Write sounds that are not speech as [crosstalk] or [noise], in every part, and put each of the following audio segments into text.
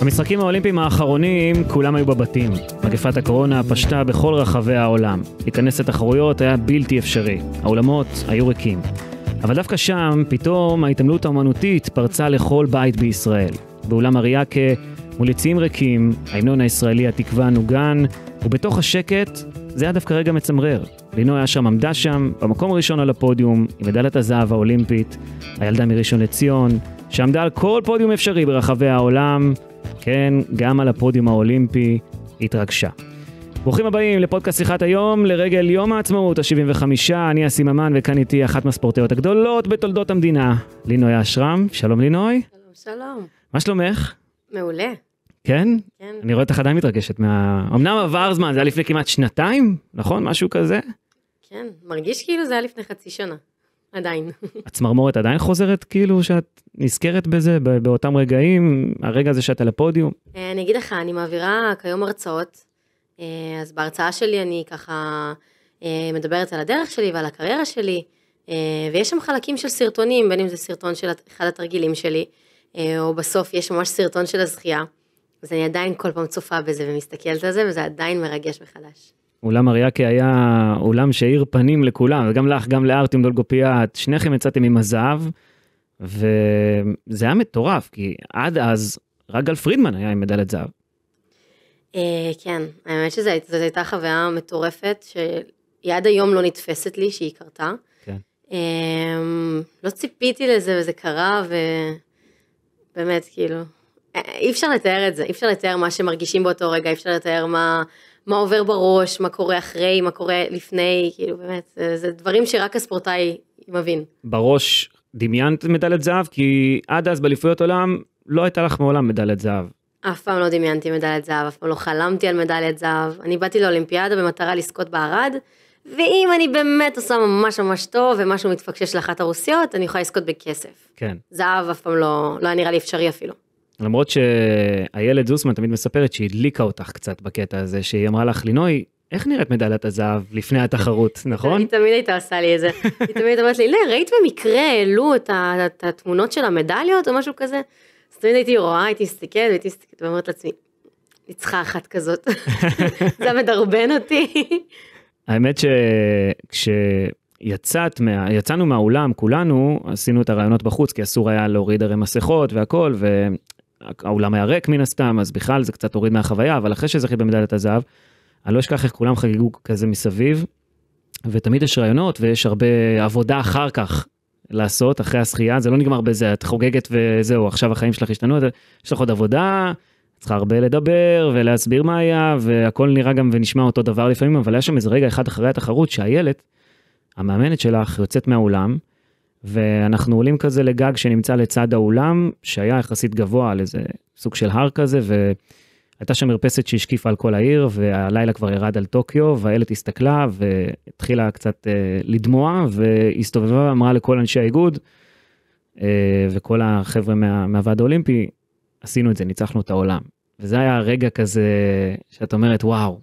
המשחקים האולימפיים האחרונים כולם היו בבתים. מגפת הקורונה פשטה בכל רחבי העולם. להיכנס לתחרויות היה בלתי אפשרי. האולמות היו ריקים. אבל דווקא שם, פתאום ההתעמלות האומנותית פרצה לכל בית בישראל. באולם אריאקה, מול יציעים ריקים, ההמנון הישראלי התקווה נוגן, ובתוך השקט זה היה דווקא רגע מצמרר. לינוי אשרם עמדה שם, במקום הראשון על הפודיום, עם מדלת הזהב האולימפית, הילדה מראשון לציון, שעמדה על כל פודיום אפשרי ברחבי העולם, כן, גם על הפודיום האולימפי, התרגשה. ברוכים הבאים לפודקאסט שיחת היום, לרגל יום העצמאות ה-75, אני אסי ממן וכאן איתי אחת מהספורטאיות הגדולות בתולדות המדינה, לינוי אשרם. שלום לינוי. שלום, שלום. מה שלומך? מעולה. כן? כן. אני רואה אותך עדיין מתרגשת מה... אמנם עבר זמן, זה היה לפני כמעט שנתיים, נכון? משהו כזה? כן, מרגיש כאילו זה היה לפני חצי שנה. עדיין. [laughs] הצמרמורת עדיין חוזרת כאילו שאת נזכרת בזה באותם רגעים, הרגע הזה שאת על הפודיום? אה, אני אגיד לך, אני מעבירה כיום הרצאות, אה, אז בהרצאה שלי אני ככה אה, מדברת על הדרך שלי ועל הקריירה שלי, ויש שם חלקים של סרטונים, בין אם זה סרטון של אחד התרגילים שלי, או בסוף יש ממש סרטון של הזכייה. אז אני עדיין כל פעם צופה בזה ומסתכלת על זה, וזה עדיין מרגש מחדש. אולם אריאקי היה אולם שהאיר פנים לכולם, וגם לך, גם לארטים דולגופיאט, שניכם יצאתם עם הזהב, וזה היה מטורף, כי עד אז רק גל פרידמן היה עם מדלת זהב. אה, כן, האמת שזו הייתה חוויה מטורפת, שהיא עד היום לא נתפסת לי שהיא קרתה. כן. אה, לא ציפיתי לזה וזה קרה, ובאמת, כאילו, אה, אי אפשר לתאר את זה, אי אפשר לתאר מה שמרגישים באותו רגע, אי אפשר לתאר מה... מה עובר בראש, מה קורה אחרי, מה קורה לפני, כאילו באמת, זה, דברים שרק הספורטאי מבין. בראש דמיינת מדליית זהב? כי עד אז באליפויות עולם לא הייתה לך מעולם מדליית זהב. אף פעם לא דמיינתי מדליית זהב, אף פעם לא חלמתי על מדליית זהב. אני באתי לאולימפיאדה במטרה לזכות בערד, ואם אני באמת עושה ממש ממש טוב ומשהו מתפקשש לאחת הרוסיות, אני יכולה לזכות בכסף. כן. זהב אף פעם לא, לא היה נראה לי אפשרי אפילו. למרות שאיילת זוסמן תמיד מספרת שהיא הדליקה אותך קצת בקטע הזה, שהיא אמרה לך, לינוי, איך נראית מדליית הזהב לפני התחרות, [laughs] נכון? היא תמיד הייתה עושה לי את זה. היא תמיד אומרת לי, לא, ראית במקרה העלו את התמונות של המדליות או משהו כזה? אז תמיד הייתי רואה, הייתי מסתכלת, הייתי מסתכלת ואומרת לעצמי, ניצחה אחת כזאת. [laughs] זה מדרבן אותי. האמת שכש... יצאת מה... יצאנו מהאולם, כולנו, עשינו את הרעיונות בחוץ, כי אסור היה להוריד הרי מסכות והכל, ו... האולם היה ריק מן הסתם, אז בכלל זה קצת הוריד מהחוויה, אבל אחרי שזכית במדליית הזהב, אני לא אשכח איך כולם חגגו כזה מסביב, ותמיד יש רעיונות ויש הרבה עבודה אחר כך לעשות, אחרי השחייה, זה לא נגמר בזה, את חוגגת וזהו, עכשיו החיים שלך השתנו, יש לך עוד עבודה, צריכה הרבה לדבר ולהסביר מה היה, והכל נראה גם ונשמע אותו דבר לפעמים, אבל היה שם איזה רגע אחד אחרי התחרות שאיילת, המאמנת שלך, יוצאת מהאולם, ואנחנו עולים כזה לגג שנמצא לצד האולם, שהיה יחסית גבוה על איזה סוג של הר כזה, והייתה שם מרפסת שהשקיפה על כל העיר, והלילה כבר ירד על טוקיו, והילד הסתכלה, והתחילה קצת אה, לדמוע, והסתובבה ואמרה לכל אנשי האיגוד, אה, וכל החבר'ה מה, מהוועד האולימפי, עשינו את זה, ניצחנו את העולם. וזה היה רגע כזה, שאת אומרת, וואו,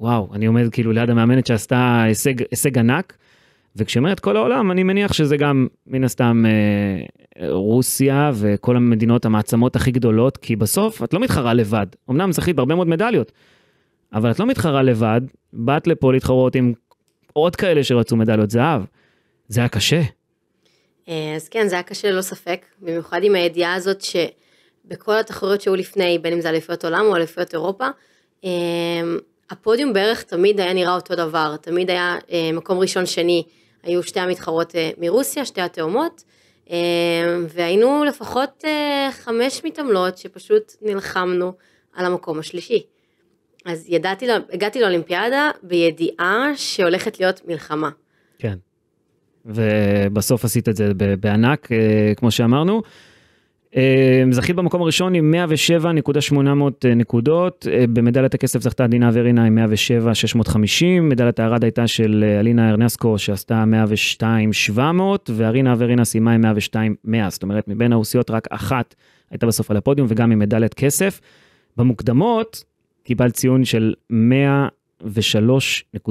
וואו, אני עומד כאילו ליד המאמנת שעשתה הישג, הישג ענק. וכשאומרת כל העולם, אני מניח שזה גם מן הסתם אה, רוסיה וכל המדינות המעצמות הכי גדולות, כי בסוף את לא מתחרה לבד. אמנם זכית בהרבה מאוד מדליות, אבל את לא מתחרה לבד, באת לפה להתחרות עם עוד כאלה שרצו מדליות זהב. זה היה קשה. אה, אז כן, זה היה קשה ללא ספק, במיוחד עם הידיעה הזאת שבכל התחרויות שהיו לפני, בין אם זה אליפויות עולם או אליפויות אירופה, אה, הפודיום בערך תמיד היה נראה אותו דבר, תמיד היה אה, מקום ראשון שני, היו שתי המתחרות אה, מרוסיה, שתי התאומות, אה, והיינו לפחות אה, חמש מתעמלות שפשוט נלחמנו על המקום השלישי. אז ידעתי, לא, הגעתי לאולימפיאדה בידיעה שהולכת להיות מלחמה. כן. ובסוף עשית את זה בענק, כמו שאמרנו. אמ, זכית במקום הראשון עם 107.800 אה, נקודות, אה, במדליית הכסף זכתה דינה ורינה עם 107,650, מדליית הארד הייתה של אה, אלינה ארנסקו שעשתה 102,700, וארינה ורינה סיימה עם 102,100, זאת אומרת מבין הרוסיות רק אחת הייתה בסוף על הפודיום וגם עם מדליית כסף. במוקדמות קיבלת ציון של 103.100,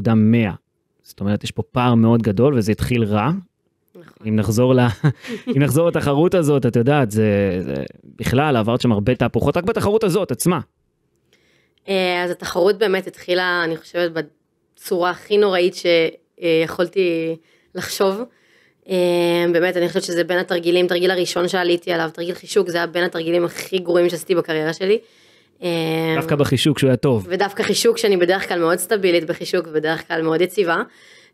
זאת אומרת יש פה פער מאוד גדול וזה התחיל רע, אם נחזור, ל... [laughs] אם נחזור לתחרות הזאת, את יודעת, זה, זה בכלל, עברת שם הרבה תהפוכות, רק בתחרות הזאת עצמה. אה, אז התחרות באמת התחילה, אני חושבת, בצורה הכי נוראית שיכולתי לחשוב. אה, באמת, אני חושבת שזה בין התרגילים, תרגיל הראשון שעליתי עליו, תרגיל חישוק, זה היה בין התרגילים הכי גרועים שעשיתי בקריירה שלי. אה, דווקא בחישוק שהוא היה טוב. ודווקא חישוק שאני בדרך כלל מאוד סטבילית בחישוק ובדרך כלל מאוד יציבה.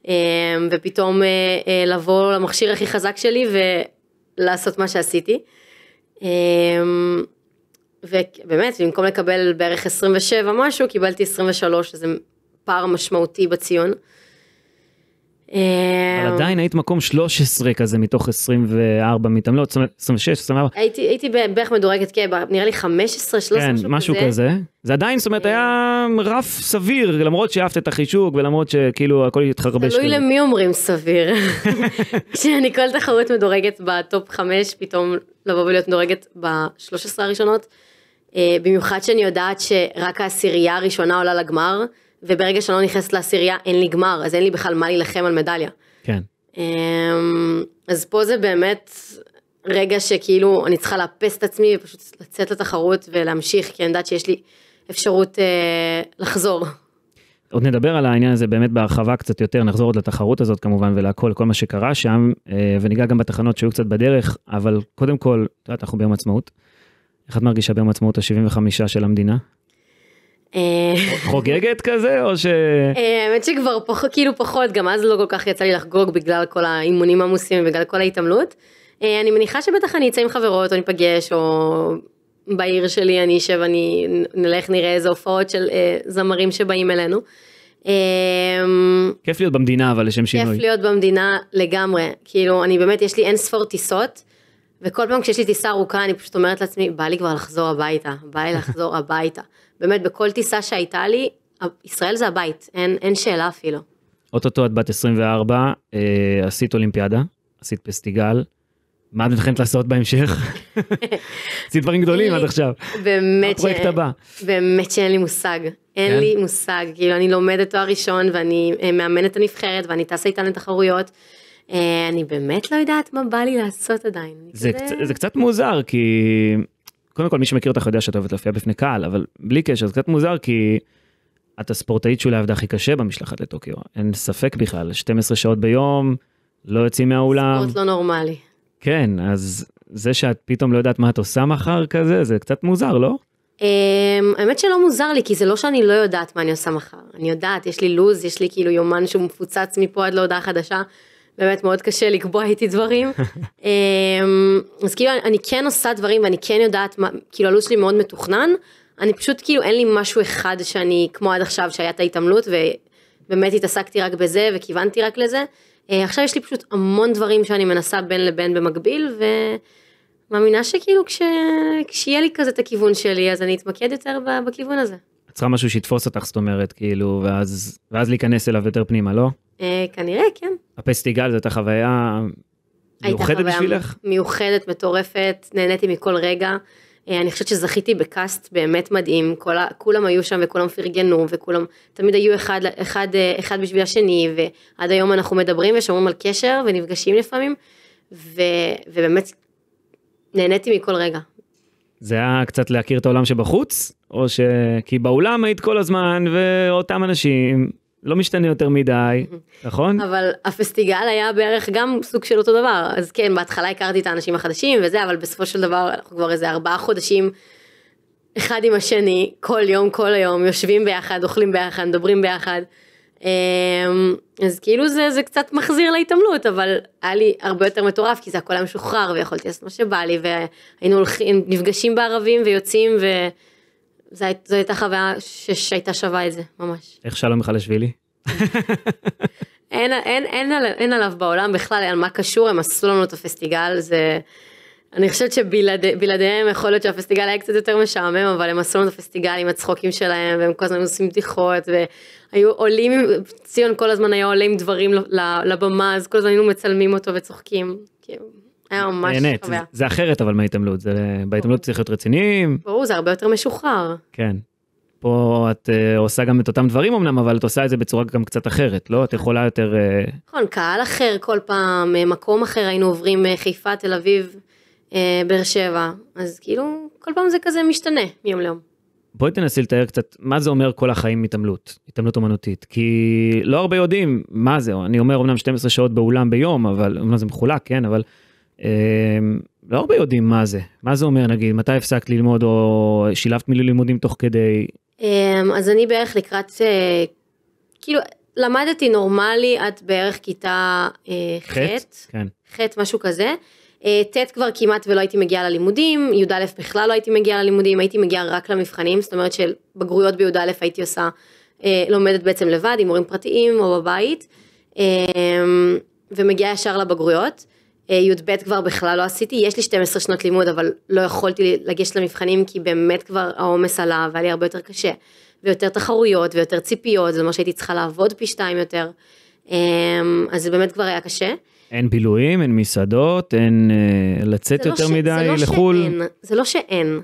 אמ, ופתאום אה, אה, לבוא למכשיר הכי חזק שלי ולעשות מה שעשיתי. אמ, ובאמת במקום לקבל בערך 27 משהו קיבלתי 23 שזה פער משמעותי בציון. אבל אמ, עדיין היית מקום 13 כזה מתוך 24 מתעמלות, 26, 24. הייתי, הייתי בערך מדורגת, כן, נראה לי 15, 13, כן, משהו כזה. כזה. זה עדיין, זאת אומרת, אמ. היה רף סביר, למרות שאהבת את החישוק ולמרות שכאילו הכל התחרבש. תלוי למי אומרים סביר. [laughs] כשאני כל תחרות מדורגת בטופ 5, פתאום לבוא ולהיות מדורגת ב-13 הראשונות. אה, במיוחד שאני יודעת שרק העשירייה הראשונה עולה לגמר. וברגע שלא נכנסת לעשירייה אין לי גמר, אז אין לי בכלל מה להילחם על מדליה. כן. אמ, אז פה זה באמת רגע שכאילו אני צריכה לאפס את עצמי ופשוט לצאת לתחרות ולהמשיך, כי אני יודעת שיש לי אפשרות אה, לחזור. עוד נדבר על העניין הזה באמת בהרחבה קצת יותר, נחזור עוד לתחרות הזאת כמובן ולכל כל מה שקרה שם, אה, וניגע גם בתחנות שהיו קצת בדרך, אבל קודם כל, את יודעת, אנחנו ביום עצמאות. איך את מרגישה ביום עצמאות ה-75 של המדינה? אה, חוגגת כזה או ש... אה, האמת שכבר פחות, כאילו פחות, גם אז לא כל כך יצא לי לחגוג בגלל כל האימונים העמוסים ובגלל כל ההתעמלות. אה, אני מניחה שבטח אני אצא עם חברות או ניפגש או בעיר שלי אני אשב, אני נלך נראה איזה הופעות של זמרים שבאים אלינו. כיף להיות במדינה אבל לשם שינוי. כיף להיות במדינה לגמרי, כאילו אני באמת יש לי אין ספור טיסות. וכל פעם כשיש לי טיסה ארוכה אני פשוט אומרת לעצמי בא לי כבר לחזור הביתה, בא לי לחזור הביתה. באמת בכל טיסה שהייתה לי, ישראל זה הבית, אין, אין שאלה אפילו. אוטוטו את בת 24, אה, עשית אולימפיאדה, עשית פסטיגל. מה את מתכנת לעשות בהמשך? [laughs] עשית דברים גדולים עד עכשיו. באמת הפרויקט הבא. באמת שאין לי מושג. אין כן? לי מושג. כאילו, אני לומדת תואר ראשון, ואני אה, מאמנת את הנבחרת, ואני טסה איתן לתחרויות. אה, אני באמת לא יודעת מה בא לי לעשות עדיין. זה, כזה... קצ... זה קצת מוזר, כי קודם כל מי שמכיר אותך יודע שאת אוהבת להופיע בפני קהל, אבל בלי קשר זה קצת מוזר כי את הספורטאית שאולי עבדה הכי קשה במשלחת לטוקיו, אין ספק בכלל, 12 שעות ביום, לא יוצאים מהאולם. ספורט לא נורמלי. כן, אז זה שאת פתאום לא יודעת מה את עושה מחר כזה, זה קצת מוזר, לא? אמ, האמת שלא מוזר לי, כי זה לא שאני לא יודעת מה אני עושה מחר. אני יודעת, יש לי לו"ז, יש לי כאילו יומן שהוא מפוצץ מפה עד להודעה חדשה. באמת מאוד קשה לקבוע איתי דברים. [laughs] אמ, אז כאילו אני כן עושה דברים ואני כן יודעת מה, כאילו הלו"ז שלי מאוד מתוכנן, אני פשוט כאילו אין לי משהו אחד שאני כמו עד עכשיו שהיה את ההתעמלות ובאמת התעסקתי רק בזה וכיוונתי רק לזה. אה, עכשיו יש לי פשוט המון דברים שאני מנסה בין לבין במקביל ומאמינה שכאילו כש... כשיהיה לי כזה את הכיוון שלי אז אני אתמקד יותר בכיוון הזה. את צריכה משהו שיתפוס אותך זאת אומרת כאילו ואז, ואז להיכנס אליו יותר פנימה לא? אה, כנראה כן. הפסטיגל זאת החוויה מיוחדת בשבילך? הייתה חוויה מיוחדת, מטורפת, נהניתי מכל רגע. אה, אני חושבת שזכיתי בקאסט באמת מדהים, כל, כולם היו שם וכולם פרגנו וכולם, תמיד היו אחד, אחד, אה, אחד בשביל השני ועד היום אנחנו מדברים ושומרים על קשר ונפגשים לפעמים ו, ובאמת נהניתי מכל רגע. זה היה קצת להכיר את העולם שבחוץ? או ש... כי באולם היית כל הזמן ואותם אנשים לא משתנה יותר מדי, [laughs] נכון? אבל הפסטיגל היה בערך גם סוג של אותו דבר, אז כן, בהתחלה הכרתי את האנשים החדשים וזה, אבל בסופו של דבר אנחנו כבר איזה ארבעה חודשים אחד עם השני, כל יום, כל היום, יושבים ביחד, אוכלים ביחד, מדברים ביחד. אמ, אז כאילו זה, זה קצת מחזיר להתעמלות, אבל היה לי הרבה יותר מטורף, כי זה הכל היה משוחרר, ויכולתי לעשות מה שבא לי, והיינו הולכים, נפגשים בערבים ויוצאים, ו... זו, הייתה חוויה שהייתה שווה את זה, ממש. איך שלום מיכלשווילי? אין, אין, אין, עליו, אין עליו בעולם בכלל על מה קשור, הם עשו לנו את הפסטיגל, זה... אני חושבת שבלעדיהם יכול להיות שהפסטיגל היה קצת יותר משעמם, אבל הם עשו לנו את הפסטיגל עם הצחוקים שלהם, והם כל הזמן עושים בדיחות, והיו עולים, ציון כל הזמן היה עולה עם דברים לבמה, אז כל הזמן היינו מצלמים אותו וצוחקים. כאילו. היה ממש אה, חוויה. זה אחרת אבל מההתעמלות, בהתעמלות צריך להיות רציניים. ברור, זה הרבה יותר משוחרר. כן. פה את uh, עושה גם את אותם דברים אמנם, אבל את עושה את זה בצורה גם קצת אחרת, לא? את נכון. יכולה יותר... Uh... נכון, קהל אחר כל פעם, מקום אחר, היינו עוברים חיפה, תל אביב, uh, באר שבע, אז כאילו, כל פעם זה כזה משתנה מיום ליום. בואי תנסי לתאר קצת מה זה אומר כל החיים התעמלות, התעמלות אומנותית, כי לא הרבה יודעים מה זה, אני אומר אמנם 12 שעות באולם ביום, אבל אמנם זה מחולק, כן, אבל אמ, לא הרבה יודעים מה זה, מה זה אומר נגיד, מתי הפסקת ללמוד או שילבת מילי לימודים תוך כדי? אמ, אז אני בערך לקראת, אה, כאילו למדתי נורמלי עד בערך כיתה אה, ח', כן. ח', משהו כזה. אה, ט' כבר כמעט ולא הייתי מגיעה ללימודים, י"א בכלל לא הייתי מגיעה ללימודים, הייתי מגיעה רק למבחנים, זאת אומרת שבגרויות בי"א הייתי עושה, לומדת בעצם לבד עם הורים פרטיים או בבית, אמ, ומגיעה ישר לבגרויות. אה, י"ב כבר בכלל לא עשיתי, יש לי 12 שנות לימוד, אבל לא יכולתי לגשת למבחנים, כי באמת כבר העומס עלה, והיה לי הרבה יותר קשה, ויותר תחרויות, ויותר ציפיות, זה אומר שהייתי צריכה לעבוד פי שתיים יותר, אמ, אז זה באמת כבר היה קשה. אין בילויים, אין מסעדות, אין אה, לצאת לא יותר לא ש... מדי זה לא לחו"ל. שאין, זה לא שאין,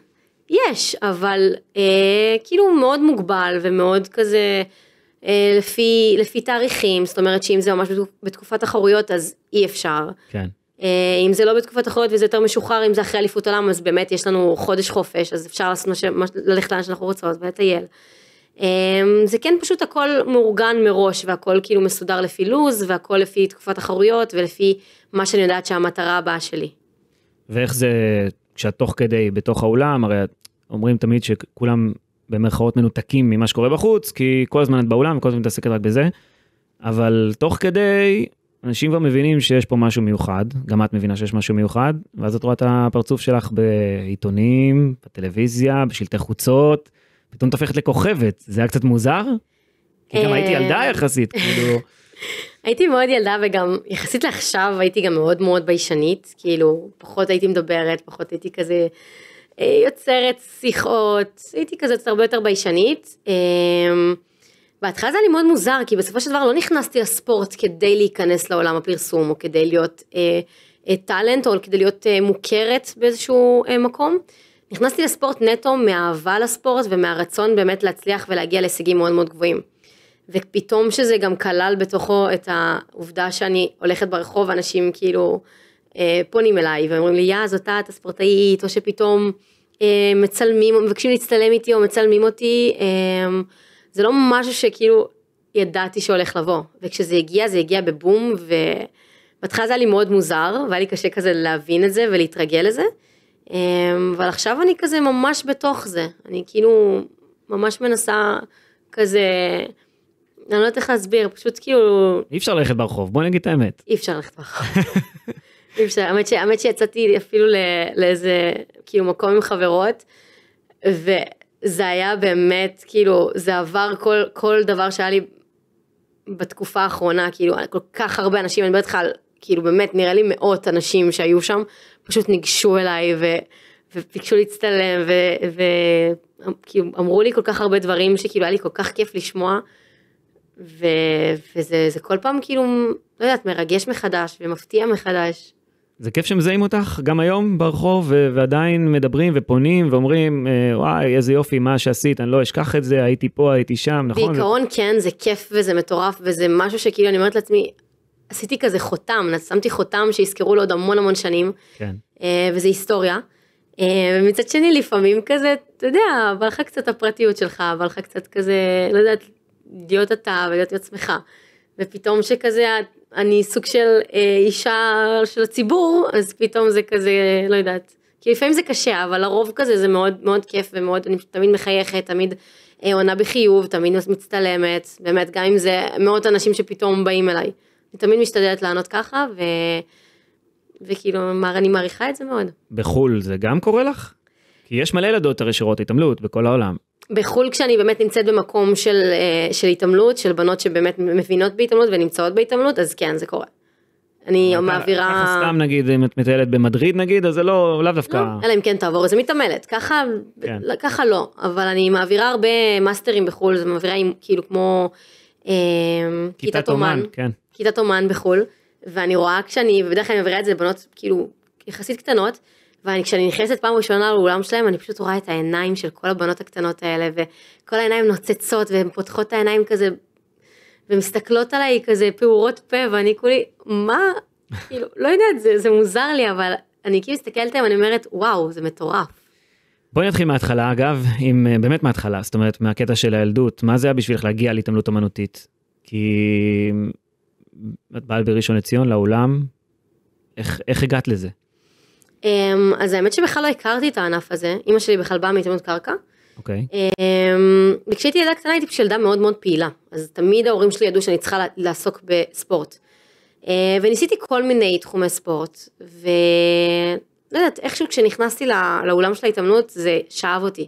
יש, אבל אה, כאילו מאוד מוגבל ומאוד כזה אה, לפי, לפי תאריכים, זאת אומרת שאם זה ממש בתקופת תחרויות אז אי אפשר. כן. אה, אם זה לא בתקופת החורף וזה יותר משוחרר, אם זה אחרי אליפות עולם, אז באמת יש לנו חודש חופש, אז אפשר לעשות ש... ללכת לאן שאנחנו רוצות ולטייל. אמ, זה כן פשוט הכל מאורגן מראש והכל כאילו מסודר לפי לו"ז והכל לפי תקופת החרויות ולפי מה שאני יודעת שהמטרה הבאה שלי. ואיך זה כשאת תוך כדי בתוך האולם, הרי אומרים תמיד שכולם במרכאות מנותקים ממה שקורה בחוץ, כי כל הזמן את באולם וכל הזמן מתעסקת רק בזה, אבל תוך כדי אנשים כבר מבינים שיש פה משהו מיוחד, גם את מבינה שיש משהו מיוחד, ואז את רואה את הפרצוף שלך בעיתונים, בטלוויזיה, בשלטי חוצות, פתאום את הופכת לכוכבת, זה היה קצת מוזר? כי גם הייתי ילדה אה. יחסית, כאילו... [laughs] הייתי מאוד ילדה וגם יחסית לעכשיו הייתי גם מאוד מאוד ביישנית, כאילו פחות הייתי מדברת, פחות הייתי כזה אה, יוצרת שיחות, הייתי כזאת הרבה יותר ביישנית. אמ, בהתחלה זה היה לי מאוד מוזר, כי בסופו של דבר לא נכנסתי לספורט כדי להיכנס לעולם הפרסום, או כדי להיות אה, אה, טאלנט, או כדי להיות אה, מוכרת באיזשהו אה, מקום. נכנסתי לספורט נטו מאהבה לספורט ומהרצון באמת להצליח ולהגיע להישגים מאוד מאוד גבוהים. ופתאום שזה גם כלל בתוכו את העובדה שאני הולכת ברחוב, אנשים כאילו אה, פונים אליי ואומרים לי, יא, זאת את הספורטאית, או שפתאום אה, מצלמים, מבקשים להצטלם איתי או מצלמים אותי. אה, זה לא משהו שכאילו ידעתי שהולך לבוא, וכשזה הגיע זה הגיע בבום, ובהתחלה זה היה לי מאוד מוזר, והיה לי קשה כזה להבין את זה ולהתרגל לזה, אמ, אבל עכשיו אני כזה ממש בתוך זה, אני כאילו ממש מנסה כזה, אני לא יודעת איך להסביר, פשוט כאילו... אי אפשר ללכת ברחוב, בוא נגיד את האמת. אי אפשר ללכת ברחוב. אי אפשר, האמת, ש... האמת שיצאתי אפילו לא... לאיזה כאילו מקום עם חברות, ו... זה היה באמת, כאילו, זה עבר כל, כל דבר שהיה לי בתקופה האחרונה, כאילו, כל כך הרבה אנשים, אני מדברת איתך על, כאילו, באמת, נראה לי מאות אנשים שהיו שם, פשוט ניגשו אליי ו, וביקשו להצטלם, וכאילו, אמרו לי כל כך הרבה דברים שכאילו היה לי כל כך כיף לשמוע, ו, וזה כל פעם כאילו, לא יודעת, מרגש מחדש ומפתיע מחדש. זה כיף שמזהים אותך גם היום ברחוב ועדיין מדברים ופונים ואומרים אה, וואי איזה יופי מה שעשית אני לא אשכח את זה הייתי פה הייתי שם נכון? בעיקרון כן זה כיף וזה מטורף וזה משהו שכאילו אני אומרת לעצמי עשיתי כזה חותם שמתי חותם שיזכרו לו עוד המון המון שנים כן. אה, וזה היסטוריה. אה, ומצד שני לפעמים כזה אתה יודע בא לך קצת הפרטיות שלך בא לך קצת כזה לא יודעת להיות אתה ולהיות עצמך. ופתאום שכזה אני סוג של אה, אישה של הציבור, אז פתאום זה כזה, לא יודעת. כי לפעמים זה קשה, אבל הרוב כזה זה מאוד מאוד כיף ומאוד, אני תמיד מחייכת, תמיד אה, עונה בחיוב, תמיד מצטלמת, באמת, גם אם זה מאות אנשים שפתאום באים אליי. אני תמיד משתדלת לענות ככה, ו... וכאילו, אני מעריכה את זה מאוד. בחו"ל זה גם קורה לך? כי יש מלא ילדות הרי שרואות התעמלות בכל העולם. בחו"ל כשאני באמת נמצאת במקום של, אה, של התעמלות, של בנות שבאמת מבינות בהתעמלות ונמצאות בהתעמלות, אז כן, זה קורה. אני מעבירה... ככה סתם נגיד, אם את מטיילת במדריד נגיד, אז זה לא, לאו דווקא... לא, אלא אם כן תעבור איזה מתעמלת, ככה, כן. לא, ככה לא, אבל אני מעבירה הרבה מאסטרים בחו"ל, זה מעבירה עם כאילו כמו... אה, כיתת אומן, כן. כיתת אומן בחו"ל, ואני רואה כשאני, ובדרך כלל אני מעבירה את זה לבנות כאילו יחסית קטנות, וכשאני נכנסת פעם ראשונה לאולם שלהם, אני פשוט רואה את העיניים של כל הבנות הקטנות האלה, וכל העיניים נוצצות, והן פותחות את העיניים כזה, ומסתכלות עליי כזה פעורות פה, ואני כולי, מה? [laughs] כאילו, לא יודעת, זה, זה מוזר לי, אבל אני כאילו מסתכלת עליהם, אני אומרת, וואו, זה מטורף. בואי נתחיל מההתחלה, אגב, עם, אה, באמת מההתחלה, זאת אומרת, מהקטע של הילדות, מה זה היה בשבילך להגיע להתעמלות אמנותית? כי אה, את באה בראשון לציון, לאולם, איך, איך הגעת לזה? אמ, אז האמת שבכלל לא הכרתי את הענף הזה, אימא שלי בכלל באה מהתאמנות קרקע. אוקיי. אמ, וכשהייתי ילדה קטנה הייתי פשוט ילדה מאוד מאוד פעילה, אז תמיד ההורים שלי ידעו שאני צריכה לעסוק בספורט. אה, וניסיתי כל מיני תחומי ספורט, ולא יודעת, איכשהו כשנכנסתי לא, לאולם של ההתאמנות זה שאב אותי.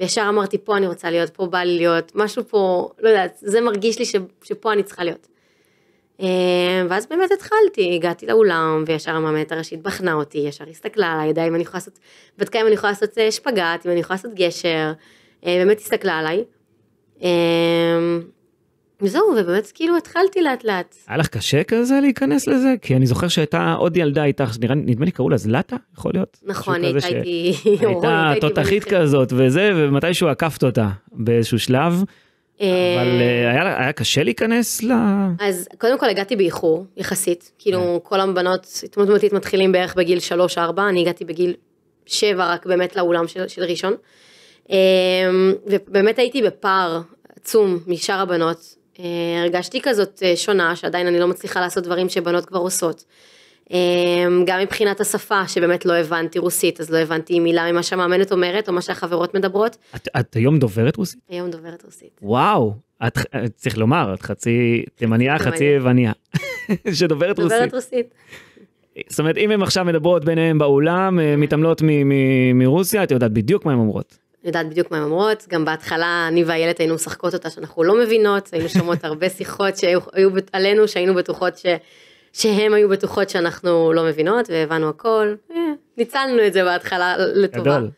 וישר אמרתי פה אני רוצה להיות, פה בא לי להיות, משהו פה, לא יודעת, זה מרגיש לי ש, שפה אני צריכה להיות. אה, ואז באמת התחלתי, הגעתי לאולם וישר המאמנת הראשית בחנה אותי, ישר הסתכלה עליי, ידעה אם אני יכולה לעשות, בדקה אם אני יכולה לעשות אה, שפגאט, אם אני יכולה לעשות גשר, אה, באמת הסתכלה עליי. וזהו, ובאמת כאילו התחלתי לאט לאט. היה לך קשה כזה להיכנס לזה? כי אני זוכר שהייתה עוד ילדה איתך, נדמה לי קראו לה זלאטה, יכול להיות? נכון, היא הייתה איתי... [laughs] הייתה תותחית כזאת וזה, ומתישהו עקפת אותה באיזשהו שלב. אבל אה, אה, היה, היה קשה להיכנס ל... אז קודם כל הגעתי באיחור, יחסית. כאילו, כן. כל הבנות התמודדותית מתחילים בערך בגיל 3-4, אני הגעתי בגיל 7 רק באמת לאולם של, של ראשון. אמ, ובאמת הייתי בפער עצום משאר הבנות. אה, הרגשתי כזאת שונה, שעדיין אני לא מצליחה לעשות דברים שבנות כבר עושות. אמ, גם מבחינת השפה שבאמת לא הבנתי רוסית אז לא הבנתי מילה ממה שהמאמנת אומרת או מה שהחברות מדברות. את, את היום דוברת רוסית? היום דוברת רוסית. וואו, את צריך לומר את חצי תימניה חצי יווניה [laughs] שדוברת רוסית. דוברת רוסית. זאת אומרת אם הן עכשיו מדברות ביניהן באולם אה, מתעמלות מרוסיה את יודעת בדיוק מה הן אומרות. יודעת בדיוק מה הן אומרות, גם בהתחלה אני ואיילת היינו משחקות אותה שאנחנו לא מבינות, היינו שומעות הרבה שיחות שהיו עלינו שהיינו בטוחות ש... שהן היו בטוחות שאנחנו לא מבינות והבנו הכל, אה, ניצלנו את זה בהתחלה לטובה. גדול.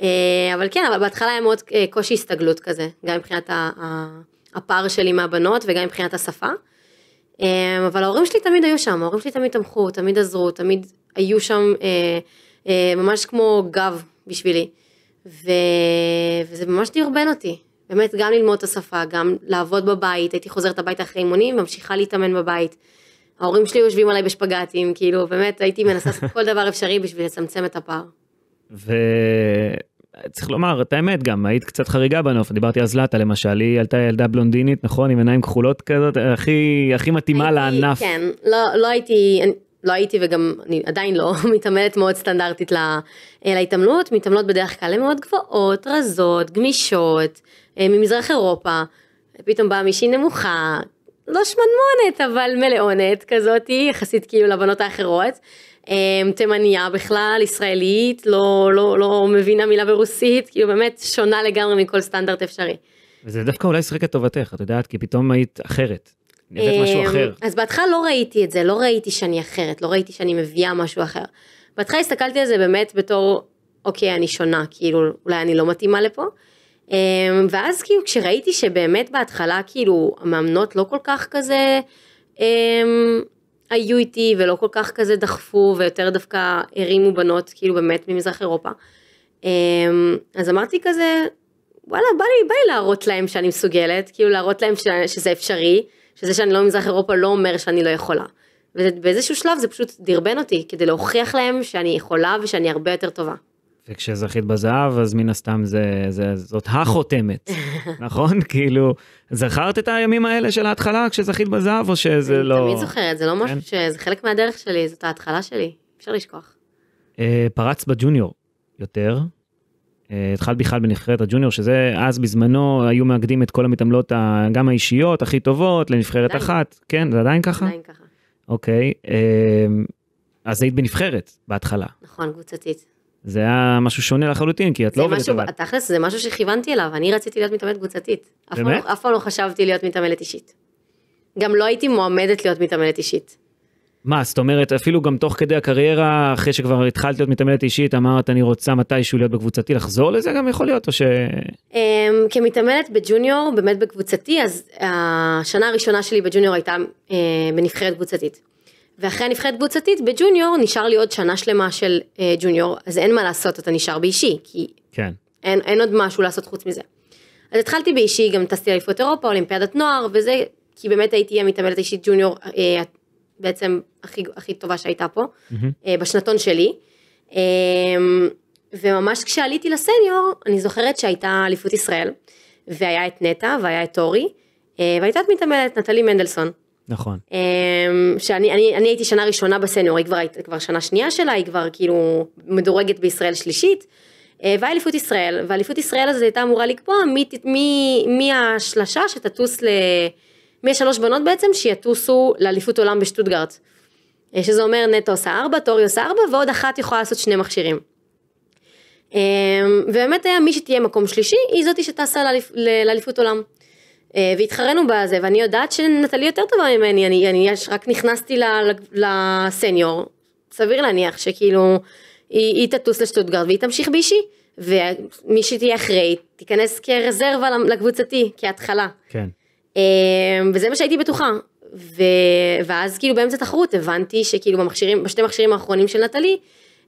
אה, אבל כן, אבל בהתחלה היה מאוד אה, קושי הסתגלות כזה, גם מבחינת הפער שלי מהבנות וגם מבחינת השפה. אבל ההורים שלי תמיד היו שם, ההורים שלי תמיד תמכו, תמיד עזרו, תמיד היו שם ממש כמו גב בשבילי. ו... וזה ממש דרבן אותי, באמת גם ללמוד את השפה, גם לעבוד בבית, הייתי חוזרת הביתה אחרי אימונים, ממשיכה להתאמן בבית. ההורים שלי יושבים עליי בשפגטים, כאילו, באמת הייתי מנסה לעשות כל דבר אפשרי בשביל לצמצם את הפער. וצריך לומר את האמת גם, היית קצת חריגה בנוף, דיברתי על זלאטה למשל, היא עלתה ילדה בלונדינית, נכון, עם עיניים כחולות כזאת, הכי, הכי מתאימה הייתי, לענף. כן, לא, לא הייתי, לא הייתי וגם אני עדיין לא [laughs] מתעמלת מאוד סטנדרטית לה, אה, להתעמלות, מתעמלות בדרך כלל הן מאוד גבוהות, רזות, גמישות, אה, ממזרח אירופה, פתאום באה מישהי נמוכה, לא שמנמונת, אבל מלאונת כזאת, יחסית כאילו לבנות האחרות. אמ, תימניה בכלל, ישראלית, לא, לא, לא מבינה מילה ברוסית, כאילו באמת שונה לגמרי מכל סטנדרט אפשרי. וזה דווקא אולי שחק את טובתך, את יודעת, כי פתאום היית אחרת. אמ, אז בהתחלה לא ראיתי את זה, לא ראיתי שאני אחרת, לא ראיתי שאני מביאה משהו אחר. בהתחלה הסתכלתי על זה באמת בתור, אוקיי, אני שונה, כאילו, אולי אני לא מתאימה לפה. אמ, ואז כאילו כשראיתי שבאמת בהתחלה כאילו המאמנות לא כל כך כזה אמ, היו איתי ולא כל כך כזה דחפו ויותר דווקא הרימו בנות כאילו באמת ממזרח אירופה. אמ, אז אמרתי כזה וואלה בא לי, בא לי להראות להם שאני מסוגלת כאילו להראות להם ש, שזה אפשרי שזה שאני לא ממזרח אירופה לא אומר שאני לא יכולה. ובאיזשהו שלב זה פשוט דרבן אותי כדי להוכיח להם שאני יכולה ושאני הרבה יותר טובה. וכשזכית בזהב, אז מן הסתם זה, זה, זאת החותמת, [laughs] נכון? כאילו, זכרת את הימים האלה של ההתחלה כשזכית בזהב, או שזה לא... אני תמיד זוכרת, זה לא כן? משהו ש... זה חלק מהדרך שלי, זאת ההתחלה שלי, אפשר לשכוח. אה, פרץ בג'וניור יותר. אה, התחלת בכלל בנבחרת הג'וניור, שזה אז בזמנו היו מאגדים את כל המתעמלות, גם האישיות, הכי טובות, לנבחרת עדיין. אחת. כן, זה עדיין ככה? עדיין ככה. אוקיי. אה, אז היית בנבחרת בהתחלה. נכון, קבוצתית. זה היה משהו שונה לחלוטין, כי את לא עובדת לבד. תכלס, זה משהו שכיוונתי אליו, אני רציתי להיות מתאמנת קבוצתית. לא- באמת? אף פעם לא חשבתי להיות מתאמנת אישית. גם לא הייתי מועמדת להיות מתאמנת אישית. מה, זאת אומרת, אפילו גם תוך כדי הקריירה, אחרי שכבר התחלת להיות מתעמלת אישית, אמרת, אני רוצה מתישהו להיות בקבוצתי, לחזור לזה גם יכול להיות, או ש... אמ, כמתעמלת בג'וניור, באמת בקבוצתי, אז אה, השנה הראשונה שלי בג'וניור הייתה אה, בנבחרת קבוצתית. ואחרי הנבחרת קבוצתית בג'וניור נשאר לי עוד שנה שלמה של אה, ג'וניור, אז אין מה לעשות, אתה נשאר באישי, כי כן. אין, אין עוד משהו לעשות חוץ מזה. אז התחלתי באישי, גם טסתי לאליפות אירופה, אולימפיאדת נוער וזה, כי באמת הייתי המתעמלת אישית ג'וניור אה, בעצם הכי, הכי טובה שהייתה פה, mm-hmm. אה, בשנתון שלי. אה, וממש כשעליתי לסניור, אני זוכרת שהייתה אליפות ישראל, והיה את נטע והיה את אורי, אה, והייתה את מתעמלת נטלי מנדלסון. נכון. אמ, שאני אני, אני הייתי שנה ראשונה בסניור, היא כבר, כבר שנה שנייה שלה, היא כבר כאילו מדורגת בישראל שלישית. והיה אה, אליפות ישראל, ואליפות ישראל הזאת הייתה אמורה לקבוע מי, מי, מי השלשה שתטוס ל... מי השלוש בנות בעצם שיטוסו לאליפות עולם בשטוטגרט. אה, שזה אומר נטו עושה ארבע, טורי עושה ארבע, ועוד אחת יכולה לעשות שני מכשירים. אמ, ובאמת היה מי שתהיה מקום שלישי, היא זאתי שטסה לאליפות עולם. אה, והתחרנו בזה, ואני יודעת שנטלי יותר טובה ממני, אני, אני יש, רק נכנסתי ל, ל, לסניור, סביר להניח שכאילו היא, היא תטוס לשטוטגרד והיא תמשיך באישי, ומי שתהיה אחרי תיכנס כרזרבה לקבוצתי, כהתחלה. כן. אה, וזה מה שהייתי בטוחה. ו... ואז כאילו באמצע תחרות הבנתי שכאילו במכשירים, בשתי מכשירים האחרונים של נטלי,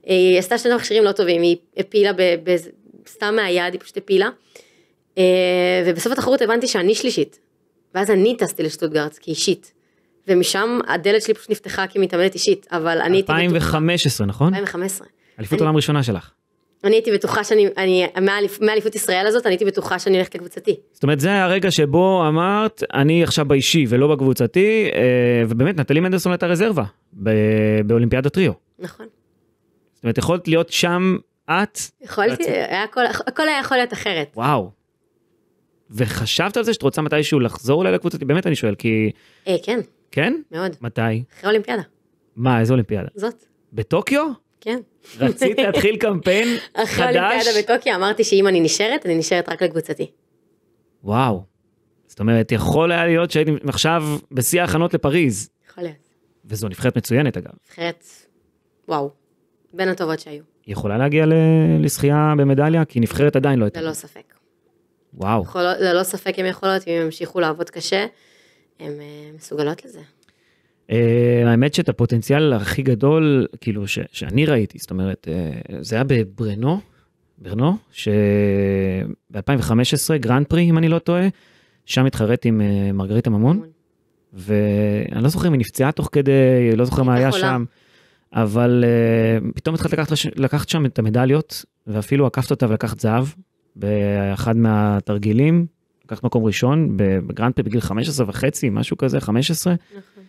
אה, היא עשתה שני מכשירים לא טובים, היא הפילה ב... ב... סתם מהיד, היא פשוט הפילה. אה, ובסוף התחרות הבנתי שאני שלישית. ואז אני טסתי לשטוטגרץ כאישית. ומשם הדלת שלי פשוט נפתחה כמתאמנת אישית, אבל אני הייתי... 2015, נכון? 2015. אליפות עולם ראשונה שלך. אני הייתי בטוחה שאני, אני, מהאליפות ישראל הזאת, אני הייתי בטוחה שאני הולכת לקבוצתי. זאת אומרת, זה היה הרגע שבו אמרת, אני עכשיו באישי ולא בקבוצתי, אה, ובאמת, נטלי מנדלסון הייתה רזרבה באולימפיאדת טריו. נכון. זאת אומרת, יכולת להיות שם את? יכולתי, הכל היה יכול להיות אחרת. וואו. וחשבת על זה שאת רוצה מתישהו לחזור אולי לקבוצות? באמת אני שואל, כי... אה, כן. כן? מאוד. מתי? אחרי אולימפיאדה. מה, איזה אולימפיאדה? זאת. בטוקיו? כן. רצית להתחיל קמפיין חדש? [laughs] אחרי אולימפיאדה בטוקיו אמרתי שאם אני נשארת, אני נשארת רק לקבוצתי. וואו. זאת אומרת, יכול היה להיות שהייתי עכשיו בשיא ההכנות לפריז. יכול להיות. וזו נבחרת מצוינת אגב. נבחרת, וואו, בין הטובות שהיו. היא יכולה להגיע לשחייה במדליה? כי נבחרת עדיין לא הייתה. ללא ספק. וואו. יכול, ללא ספק הן יכולות, אם הן ימשיכו לעבוד קשה, הן אה, מסוגלות לזה. אה, האמת שאת הפוטנציאל הכי גדול, כאילו, ש, שאני ראיתי, זאת אומרת, אה, זה היה בברנו, ברנו, שב-2015, גרנד פרי, אם אני לא טועה, שם התחרט עם מרגריטה ממון, ואני לא זוכר אם היא נפצעה תוך כדי, לא זוכר מה היה שם, אבל פתאום התחלת לקחת, לקחת שם את המדליות, ואפילו עקפת אותה ולקחת זהב, באחד מהתרגילים, לקחת מקום ראשון בגרנד פי בגיל 15 וחצי, משהו כזה, 15. נכון.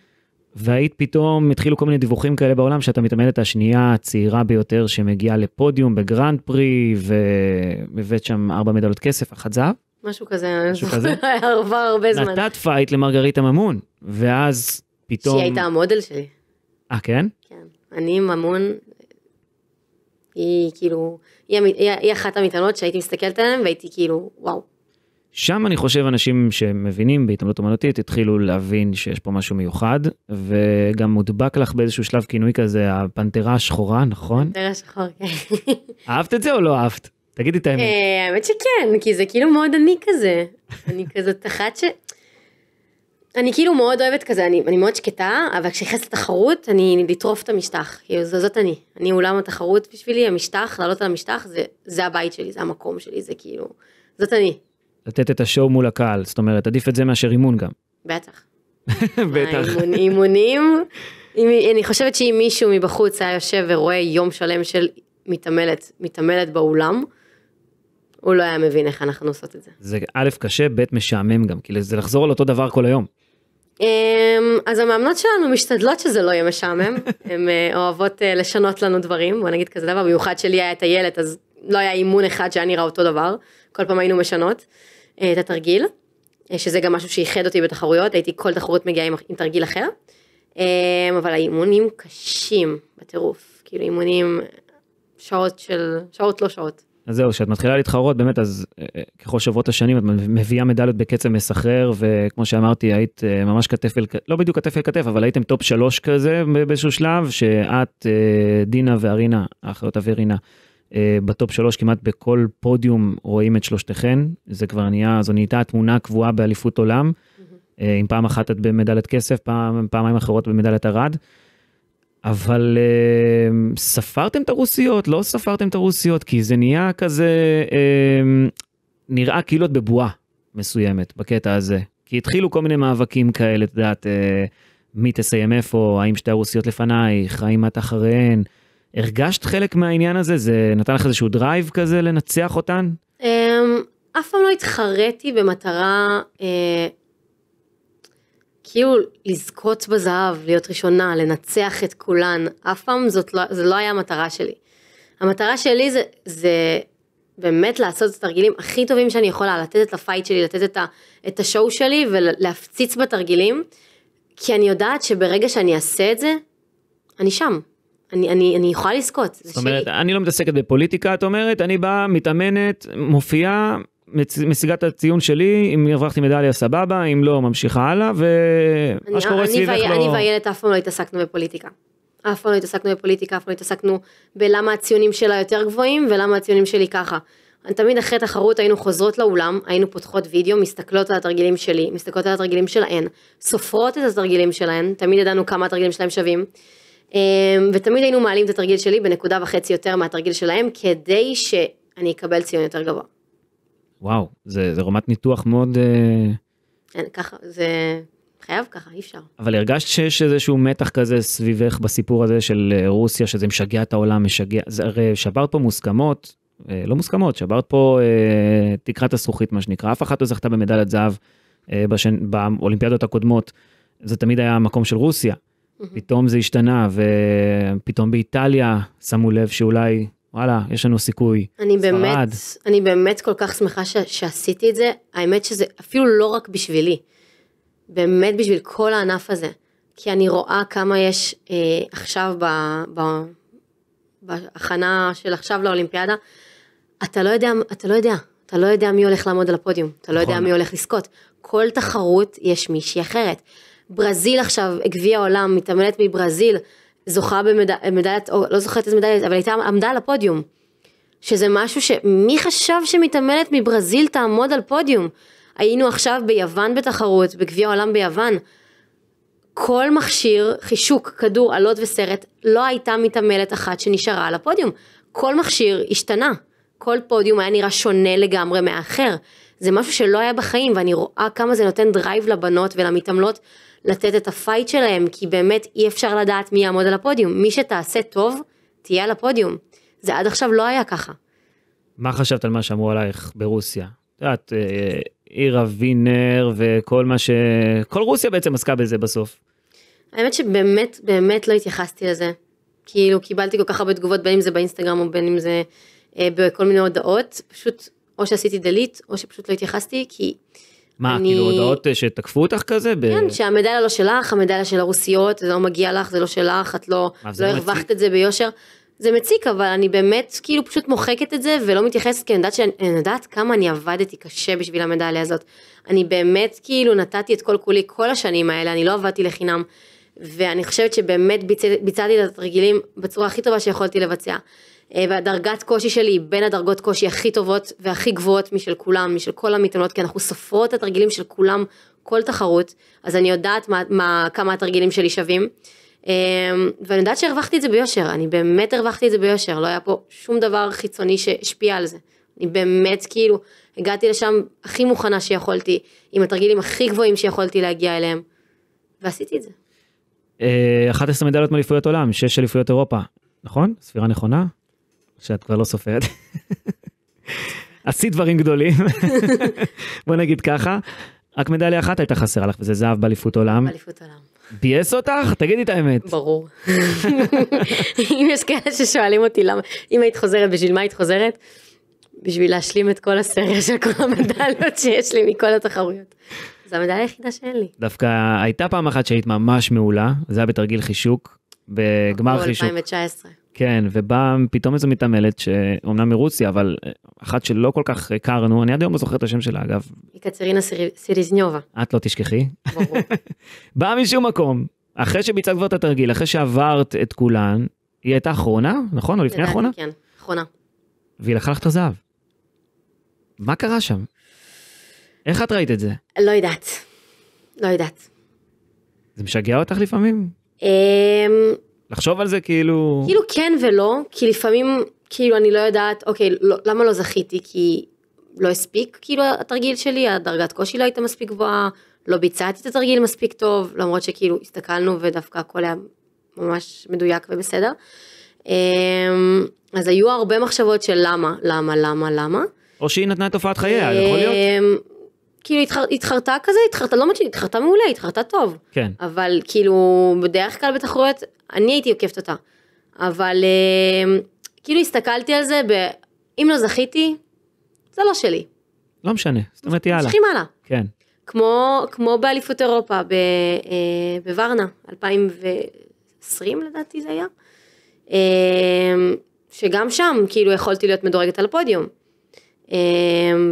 והיית פתאום, התחילו כל מיני דיווחים כאלה בעולם, שאתה מתאמנת השנייה הצעירה ביותר שמגיעה לפודיום בגרנד פרי, והבאת שם ארבע מדלות כסף, אחת זהב. משהו כזה, משהו כזה. [laughs] עבר הרבה זמן. נתת פייט למרגריטה ממון, ואז פתאום... שהיא הייתה המודל שלי. אה, כן? כן. אני ממון היא כאילו, היא, היא, היא אחת המטענות שהייתי מסתכלת עליהן והייתי כאילו, וואו. שם אני חושב אנשים שמבינים בהתעמלות אומנותית התחילו להבין שיש פה משהו מיוחד וגם מודבק לך באיזשהו שלב כינוי כזה הפנתרה השחורה נכון? פנתרה שחור כן. [laughs] אהבת את זה או לא אהבת? תגידי את האמת. אה, האמת שכן כי זה כאילו מאוד אני כזה. אני כזאת אחת ש... אני כאילו מאוד אוהבת כזה, אני, אני מאוד שקטה, אבל כשנכנסת לתחרות, אני לטרוף את המשטח, כאילו זאת, זאת אני, אני אולם התחרות בשבילי, המשטח, לעלות על המשטח, זה, זה הבית שלי, זה המקום שלי, זה כאילו, זאת אני. לתת את השואו מול הקהל, זאת אומרת, עדיף את זה מאשר אימון גם. בטח. [laughs] בטח. האימון, אה, אימונים, אם, אני חושבת שאם מישהו מבחוץ היה יושב ורואה יום שלם של מתעמלת, מתעמלת באולם, הוא לא היה מבין איך אנחנו עושות את זה. זה א', קשה, ב', משעמם גם, כאילו זה לחזור על אותו דבר כל היום. אמ, אז המאמנות שלנו משתדלות שזה לא יהיה משעמם, [laughs] הן אה, אוהבות אה, לשנות לנו דברים, בוא נגיד כזה דבר, במיוחד שלי היה את הילד, אז לא היה אימון אחד שהיה נראה אותו דבר, כל פעם היינו משנות אה, את התרגיל, שזה גם משהו שאיחד אותי בתחרויות, הייתי כל תחרות מגיעה עם, עם תרגיל אחר, אמ, אבל האימונים קשים בטירוף, כאילו אימונים שעות של, שעות לא שעות. אז זהו, כשאת מתחילה להתחרות, באמת, אז אה, אה, ככל שעוברות השנים, את מביאה מדליות בקצב מסחרר, וכמו שאמרתי, היית אה, ממש כתף אל כתף, לא בדיוק כתף אל כתף, אבל הייתם טופ שלוש כזה באיזשהו שלב, שאת, דינה וארינה, האחיות אבי רינה, בטופ שלוש כמעט בכל פודיום רואים את שלושתכן, זה כבר נהיה, זו נהייתה התמונה הקבועה באליפות עולם, אם פעם אחת את במדליית כסף, פעם, פעמיים אחרות במדליית ארד. אבל um, ספרתם את הרוסיות? לא ספרתם את הרוסיות? כי זה נהיה כזה, um, נראה כאילו את בבועה מסוימת בקטע הזה. כי התחילו כל מיני מאבקים כאלה, את יודעת, uh, מי תסיים איפה, האם שתי הרוסיות לפנייך, האם את אחריהן. הרגשת חלק מהעניין הזה? זה נתן לך איזשהו דרייב כזה לנצח אותן? אמ, אף פעם לא התחרתי במטרה... Uh... כאילו לזכות בזהב, להיות ראשונה, לנצח את כולן, אף פעם זאת לא, זה לא היה המטרה שלי. המטרה שלי זה, זה באמת לעשות את התרגילים הכי טובים שאני יכולה, לתת את הפייט שלי, לתת את, ה, את השואו שלי ולהפציץ בתרגילים, כי אני יודעת שברגע שאני אעשה את זה, אני שם. אני, אני, אני יכולה לזכות, זאת אומרת, שלי. אני לא מתעסקת בפוליטיקה, את אומרת, אני באה, מתאמנת, מופיעה, משיגה את הציון שלי, אם הרווחתי מדליה סבבה, אם לא, ממשיכה הלאה, ומה שקורה סביבך לא... אני ואיילת אף פעם לא התעסקנו בפוליטיקה. אף פעם לא התעסקנו בפוליטיקה, אף פעם לא התעסקנו בלמה הציונים שלה יותר גבוהים ולמה הציונים שלי ככה. אני תמיד אחרי תחרות היינו חוזרות לאולם, היינו פותחות וידאו, מסתכלות על התרגילים שלי, מסתכלות על התרגילים שלהן, סופרות את התרגילים שלהן, תמיד ידענו כמה התרגילים שלהם שווים. אמ, ותמיד היינו מעלים את התרגיל שלי בנקודה וחצי יותר מהתרגיל שלהם, כדי שאני אקבל ציון יותר גבוה. וואו, זה, זה רמת ניתוח מאוד... אה, אין, ככה, זה חייב ככה, אי אפשר. אבל הרגשת שיש איזשהו מתח כזה סביבך בסיפור הזה של אה, רוסיה, שזה משגע את העולם, משגע, זה הרי שברת פה מוסכמות, אה, לא מוסכמות, שברת פה אה, תקרת הזכוכית, מה שנקרא, אף אחת לא זכתה במדליית זהב אה, בשנ... באולימפיאדות הקודמות, זה תמיד היה המקום של רוסיה. Mm-hmm. פתאום זה השתנה, ופתאום באיטליה שמו לב שאולי וואלה, יש לנו סיכוי. אני באמת, אני באמת כל כך שמחה ש, שעשיתי את זה. האמת שזה אפילו לא רק בשבילי, באמת בשביל כל הענף הזה. כי אני רואה כמה יש אה, עכשיו ב, ב, בהכנה של עכשיו לאולימפיאדה. אתה לא יודע, אתה לא יודע, אתה לא יודע מי הולך לעמוד על הפודיום, אתה לא יודע נכון. מי הולך לזכות. כל תחרות יש מישהי אחרת. ברזיל עכשיו, גביע העולם, מתעמלת מברזיל. זוכה במדליית, לא זוכרת איזה מדליית, אבל הייתה עמדה על הפודיום. שזה משהו שמי חשב שמתעמלת מברזיל תעמוד על פודיום? היינו עכשיו ביוון בתחרות, בגביע העולם ביוון. כל מכשיר, חישוק, כדור, עלות וסרט, לא הייתה מתעמלת אחת שנשארה על הפודיום. כל מכשיר השתנה. כל פודיום היה נראה שונה לגמרי מהאחר. זה משהו שלא היה בחיים, ואני רואה כמה זה נותן דרייב לבנות ולמתעמלות לתת את הפייט שלהם, כי באמת אי אפשר לדעת מי יעמוד על הפודיום. מי שתעשה טוב, תהיה על הפודיום. זה עד עכשיו לא היה ככה. מה חשבת על מה שאמרו עלייך ברוסיה? את יודעת, אה, עיר וינר וכל מה ש... כל רוסיה בעצם עסקה בזה בסוף. האמת שבאמת באמת לא התייחסתי לזה. כאילו קיבלתי כל כך הרבה תגובות בין אם זה באינסטגרם או בין אם זה אה, בכל מיני הודעות פשוט או שעשיתי דלית או שפשוט לא התייחסתי כי מה, אני... כאילו הודעות אה, שתקפו אותך כזה? ב... כן, שהמדליה לא שלך, המדליה של הרוסיות, זה לא מגיע לך, זה לא שלך, את לא, לא, לא הרווחת את זה ביושר. זה מציק, אבל אני באמת כאילו פשוט מוחקת את זה ולא מתייחסת, כי אני יודעת, שאני, אני יודעת כמה אני עבדתי קשה בשביל המדליה הזאת. אני באמת כאילו נתתי את כל כולי כל השנים האלה, אני לא עבדתי לחינם. ואני חושבת שבאמת ביצע, ביצעתי את התרגילים בצורה הכי טובה שיכולתי לבצע. אה, והדרגת קושי שלי היא בין הדרגות קושי הכי טובות והכי גבוהות משל כולם, משל כל המתאמנות, כי אנחנו סופרות את התרגילים של כולם כל תחרות, אז אני יודעת מה, מה, כמה התרגילים שלי שווים. אה, ואני יודעת שהרווחתי את זה ביושר, אני באמת הרווחתי את זה ביושר, לא היה פה שום דבר חיצוני שהשפיע על זה. אני באמת כאילו הגעתי לשם הכי מוכנה שיכולתי, עם התרגילים הכי גבוהים שיכולתי להגיע אליהם, ועשיתי את זה. 11 אה, מדליות מאליפויות עולם, 6 אליפויות אירופה, נכון? ספירה נכונה? שאת כבר לא סופרת. עשית דברים גדולים, בוא נגיד ככה. רק מדליה אחת הייתה חסרה לך, וזה זהב באליפות עולם. באליפות עולם. ביאס אותך? תגידי את האמת. ברור. אם יש כאלה ששואלים אותי למה, אם היית חוזרת, בשביל מה היית חוזרת? בשביל להשלים את כל הסריה של כל המדליות שיש לי מכל התחרויות. זו המדליה היחידה שאין לי. דווקא הייתה פעם אחת שהיית ממש מעולה, זה היה בתרגיל חישוק, בגמר חישוק. 2019. כן, ובאה פתאום איזו מתעמלת, שאומנם מרוסיה, אבל אחת שלא כל כך הכרנו, אני עד היום לא זוכר את השם שלה אגב. היא קצרינה סיריזניובה. את לא תשכחי. ברור. [laughs] באה משום מקום, אחרי שביצעת כבר את התרגיל, אחרי שעברת את כולן, היא הייתה אחרונה, נכון? או לפני האחרונה? כן, אחרונה. והיא לקחה לך את הזהב. מה קרה שם? איך את ראית את זה? לא יודעת. לא יודעת. זה משגע אותך לפעמים? אמ, לחשוב על זה כאילו... כאילו כן ולא, כי לפעמים כאילו אני לא יודעת, אוקיי, לא, למה לא זכיתי? כי לא הספיק כאילו התרגיל שלי, הדרגת קושי לא הייתה מספיק גבוהה, לא ביצעתי את התרגיל מספיק טוב, למרות שכאילו הסתכלנו ודווקא הכל היה ממש מדויק ובסדר. אמ, אז היו הרבה מחשבות של למה, למה, למה, למה. או שהיא נתנה את הופעת חייה, יכול אמ, להיות. כאילו התחר, התחרתה כזה, התחרתה, לא אומרת שהיא התחרתה מעולה, התחרתה טוב. כן. אבל כאילו, בדרך כלל בתחרויות אני הייתי עוקפת אותה. אבל אה, כאילו הסתכלתי על זה, אם לא זכיתי, זה לא שלי. לא משנה, זאת אומרת יאללה. צריכים הלאה. כן. כמו, כמו באליפות אירופה אה, בוורנה, 2020 לדעתי זה היה, אה, שגם שם כאילו יכולתי להיות מדורגת על הפודיום.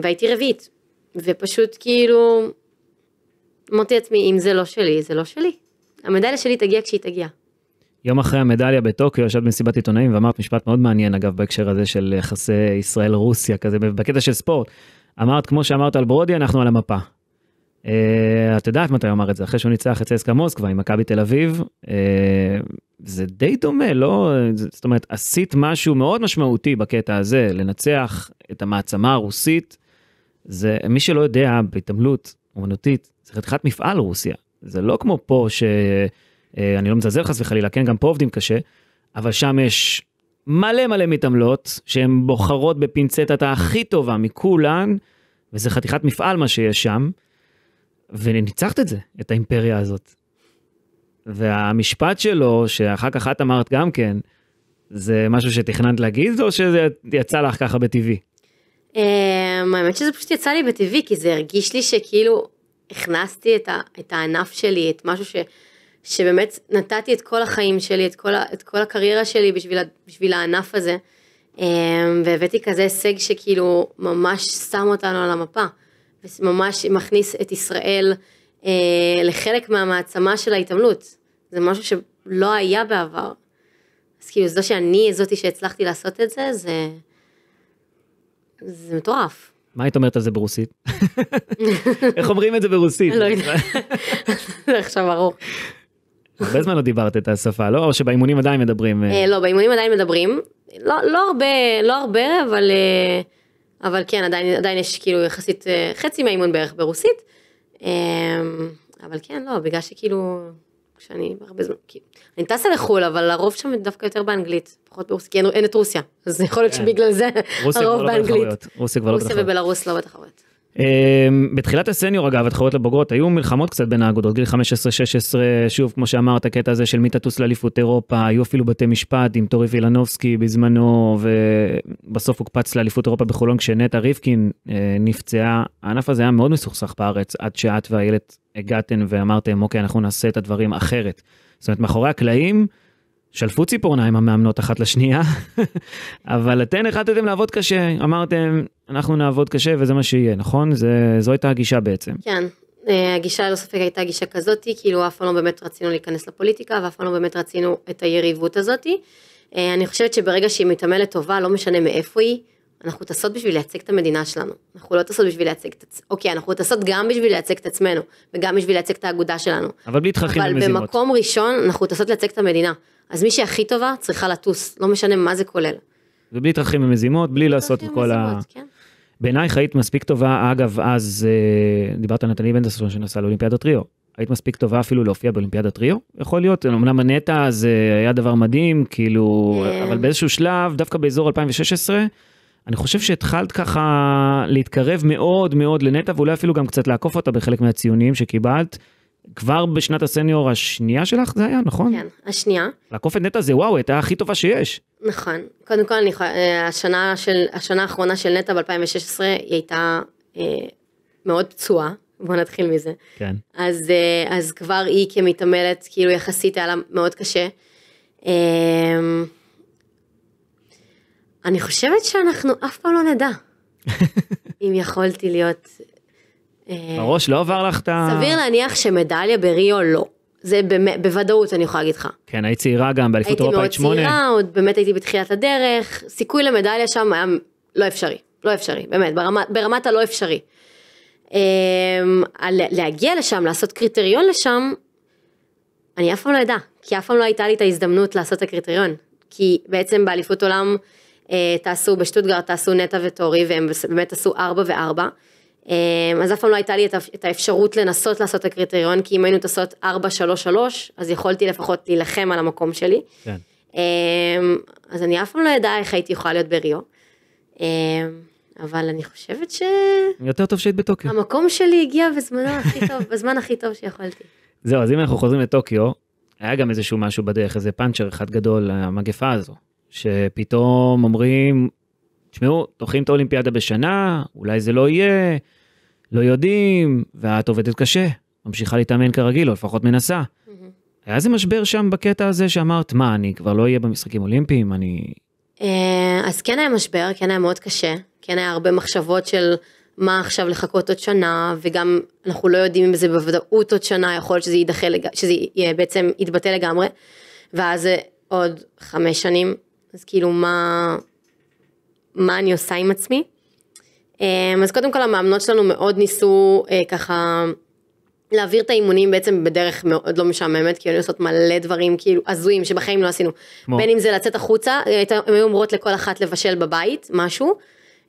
והייתי רביעית, ופשוט כאילו אמרתי לעצמי, אם זה לא שלי, זה לא שלי. המדליה שלי תגיע כשהיא תגיע. יום אחרי המדליה בטוקיו ישבת במסיבת עיתונאים ואמרת משפט מאוד מעניין אגב בהקשר הזה של יחסי ישראל רוסיה כזה בקטע של ספורט. אמרת כמו שאמרת על ברודי אנחנו על המפה. Uh, את יודעת מתי הוא אמר את זה אחרי שהוא ניצח את צסקה מוסקבה עם מכבי תל אביב uh, זה די דומה לא זאת אומרת עשית משהו מאוד משמעותי בקטע הזה לנצח את המעצמה הרוסית. זה מי שלא יודע בהתעמלות אומנותית זה חתיכת מפעל רוסיה זה לא כמו פה ש... אה, אני לא מזלזל חס וחלילה, כן, גם פה עובדים קשה, אבל שם יש מלא מלא מתעמלות, שהן בוחרות בפינצטה את הכי טובה מכולן, וזה חתיכת מפעל מה שיש שם, וניצחת את זה, את האימפריה הזאת. והמשפט שלו, שאחר כך את אמרת גם כן, זה משהו שתכננת להגיד, או שזה יצא לך ככה בטבעי? אמ, האמת שזה פשוט יצא לי בטבעי, כי זה הרגיש לי שכאילו הכנסתי את הענף שלי, את משהו ש... שבאמת נתתי את כל החיים שלי, את כל, את כל הקריירה שלי בשביל, בשביל הענף הזה, אמ, והבאתי כזה הישג שכאילו ממש שם אותנו על המפה, ממש מכניס את ישראל אה, לחלק מהמעצמה של ההתעמלות, זה משהו שלא היה בעבר. אז כאילו זה שאני זאתי שהצלחתי לעשות את זה, זה, זה מטורף. מה היית אומרת על זה ברוסית? [laughs] איך אומרים את זה ברוסית? לא יודעת, [laughs] זה עכשיו ארוך. הרבה זמן לא דיברת את השפה, לא? או שבאימונים עדיין מדברים? אה? אה, לא, באימונים עדיין מדברים. לא, לא הרבה, לא הרבה, אבל, אה, אבל כן, עדיין, עדיין יש כאילו יחסית חצי מהאימון בערך ברוסית. אבל כן, לא, בגלל שכאילו, כשאני הרבה זמן, כאילו, אני טסה לחו"ל, אבל הרוב שם דווקא יותר באנגלית, פחות ברוסית, כי אין, אין את רוסיה, אז יכול להיות כן. שבגלל זה הרוב לא באנגלית. רוסיה כבר לא בתחרויות. רוסיה ובלרוס לא בתחרויות. אמ, בתחילת הסניור אגב, התחרות לבוגרות, היו מלחמות קצת בין האגודות, גיל 15-16, שוב, כמו שאמרת, הקטע הזה של מי תטוס לאליפות אירופה, היו אפילו בתי משפט עם טורי וילנובסקי בזמנו, ובסוף הוקפץ לאליפות אירופה בחולון כשנטע ריבקין אה, נפצעה. הענף הזה היה מאוד מסוכסך בארץ, עד שאת ואיילת הגעתן ואמרתם, אוקיי, אנחנו נעשה את הדברים אחרת. זאת אומרת, מאחורי הקלעים, שלפו ציפורניים המאמנות אחת לשנייה, אבל אתן החלטתם לעבוד קשה, אמרתם, אנחנו נעבוד קשה וזה מה שיהיה, נכון? זה, זו הייתה הגישה בעצם. כן, אה, הגישה ללא ספק הייתה גישה כזאתי, כאילו אף פעם לא באמת רצינו להיכנס לפוליטיקה ואף פעם לא באמת רצינו את היריבות הזאתי. אה, אני חושבת שברגע שהיא מתעמלת טובה, לא משנה מאיפה היא, אנחנו טסות בשביל לייצג את המדינה שלנו, אנחנו לא טסות בשביל לייצג את, עצמנו, אוקיי, אנחנו טסות גם בשביל לייצג את עצמנו, וגם בשביל לייצג את האגודה שלנו. אבל בלי תככים ומזימות. אבל במקום ראשון, אנחנו טסות לייצג את המדינה. אז מי שהכי טובה צריכה לטוס, לא משנה מה זה כולל. ובלי תככים ומזימות, בלי לעשות את כל ה... כן. בעינייך היית מספיק טובה, אגב, אז אה, דיברת על נתני בן דסון שנסע לאולימפיאדת ריו. היית מספיק טובה אפילו להופיע באולימפיאדת ריו? יכול להיות, אמנם הנטע זה אה, היה דבר מדהים, כאילו, כן. אבל באיזשהו שלב, דווקא באזור 2016, אני חושב שהתחלת ככה להתקרב מאוד מאוד לנטע, ואולי אפילו גם קצת לעקוף אותה בחלק מהציונים שקיבלת. כבר בשנת הסניור השנייה שלך זה היה, נכון? כן, השנייה. לעקוף את נטע זה וואו, הייתה הכי טובה שיש. נכון. קודם כל, אני, אה, השנה, של, השנה האחרונה של נטע ב-2016 היא הייתה אה, מאוד פצועה, בוא נתחיל מזה. כן. אז, אה, אז כבר היא כמתעמלת, כאילו יחסית היה לה מאוד קשה. אה, אני חושבת שאנחנו אף פעם לא נדע. [laughs] אם יכולתי להיות... אה, הראש לא עבר לך את ה... סביר להניח שמדליה בריו לא. זה בוודאות אני יכולה להגיד לך. כן, היית צעירה גם באליפות אירופה עד שמונה. הייתי מאוד צעירה, עוד באמת הייתי בתחילת הדרך. סיכוי למדליה שם היה לא אפשרי. לא אפשרי, באמת, ברמת הלא אפשרי. אמ, להגיע לשם, לעשות קריטריון לשם, אני אף פעם לא אדע, כי אף פעם לא הייתה לי את ההזדמנות לעשות את הקריטריון. כי בעצם באליפות עולם אה, תעשו בשטוטגרד, תעשו נטע וטורי, והם באמת עשו ארבע וארבע. אה, אז אף פעם לא הייתה לי את האפשרות לנסות לעשות את הקריטריון, כי אם היינו טסות ארבע, שלוש, שלוש, אז יכולתי לפחות להילחם על המקום שלי. כן. אה, אז אני אף פעם לא ידעה איך הייתי יכולה להיות בריו. אבל אני חושבת ש... יותר טוב שהיית בטוקיו. המקום שלי הגיע בזמנו הכי טוב, בזמן הכי טוב שיכולתי. זהו, אז אם אנחנו חוזרים לטוקיו, היה גם איזשהו משהו בדרך, איזה פאנצ'ר אחד גדול, המגפה הזו. שפתאום אומרים, תשמעו, דוחים את האולימפיאדה בשנה, אולי זה לא יהיה, לא יודעים, ואת עובדת קשה, ממשיכה להתאמן כרגיל, או לפחות מנסה. Mm-hmm. היה איזה משבר שם בקטע הזה שאמרת, מה, אני כבר לא אהיה במשחקים אולימפיים, אני... אה, אז כן היה משבר, כן היה מאוד קשה, כן היה הרבה מחשבות של מה עכשיו לחכות עוד שנה, וגם אנחנו לא יודעים אם זה בוודאות עוד שנה, יכול להיות שזה יידחה, שזה בעצם יתבטא לגמרי, ואז עוד חמש שנים אז כאילו מה, מה אני עושה עם עצמי. אמ, אז קודם כל המאמנות שלנו מאוד ניסו אה, ככה להעביר את האימונים בעצם בדרך מאוד לא משעממת, כי היו עושות מלא דברים כאילו הזויים שבחיים לא עשינו. בין אם זה לצאת החוצה, אה, הן היו אומרות לכל אחת לבשל בבית משהו.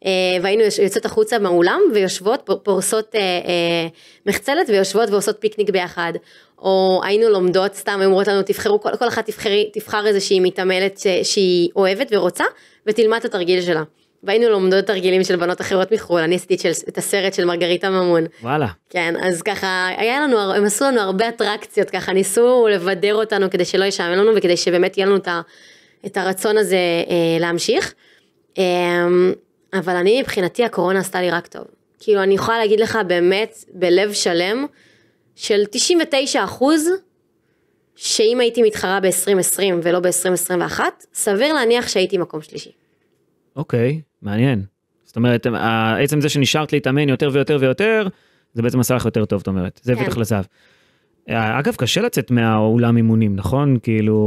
אה, והיינו יוצאות החוצה מהאולם ויושבות, פורסות אה, אה, מחצלת ויושבות ועושות פיקניק ביחד. או היינו לומדות סתם, היו אומרות לנו תבחרו, כל, כל אחת תבחרי, תבחר איזושהי מתעמלת ש, שהיא אוהבת ורוצה ותלמד את התרגיל שלה. והיינו לומדות תרגילים של בנות אחרות מחו"ל, אני עשיתי את הסרט של מרגריטה ממון. וואלה. כן, אז ככה, היה לנו, הם עשו לנו הרבה אטרקציות ככה, ניסו לבדר אותנו כדי שלא ישעמם לנו וכדי שבאמת יהיה לנו את, הרצון הזה להמשיך. אמ, אבל אני מבחינתי הקורונה עשתה לי רק טוב. כאילו אני יכולה להגיד לך באמת בלב שלם של 99 אחוז שאם הייתי מתחרה ב-2020 ולא ב-2021 סביר להניח שהייתי מקום שלישי. אוקיי, okay, מעניין. זאת אומרת אה, עצם זה שנשארת להתאמן יותר ויותר ויותר זה בעצם עשה לך יותר טוב את אומרת זה כן. בטח לזהב. אה, אגב קשה לצאת מהאולם אימונים נכון כאילו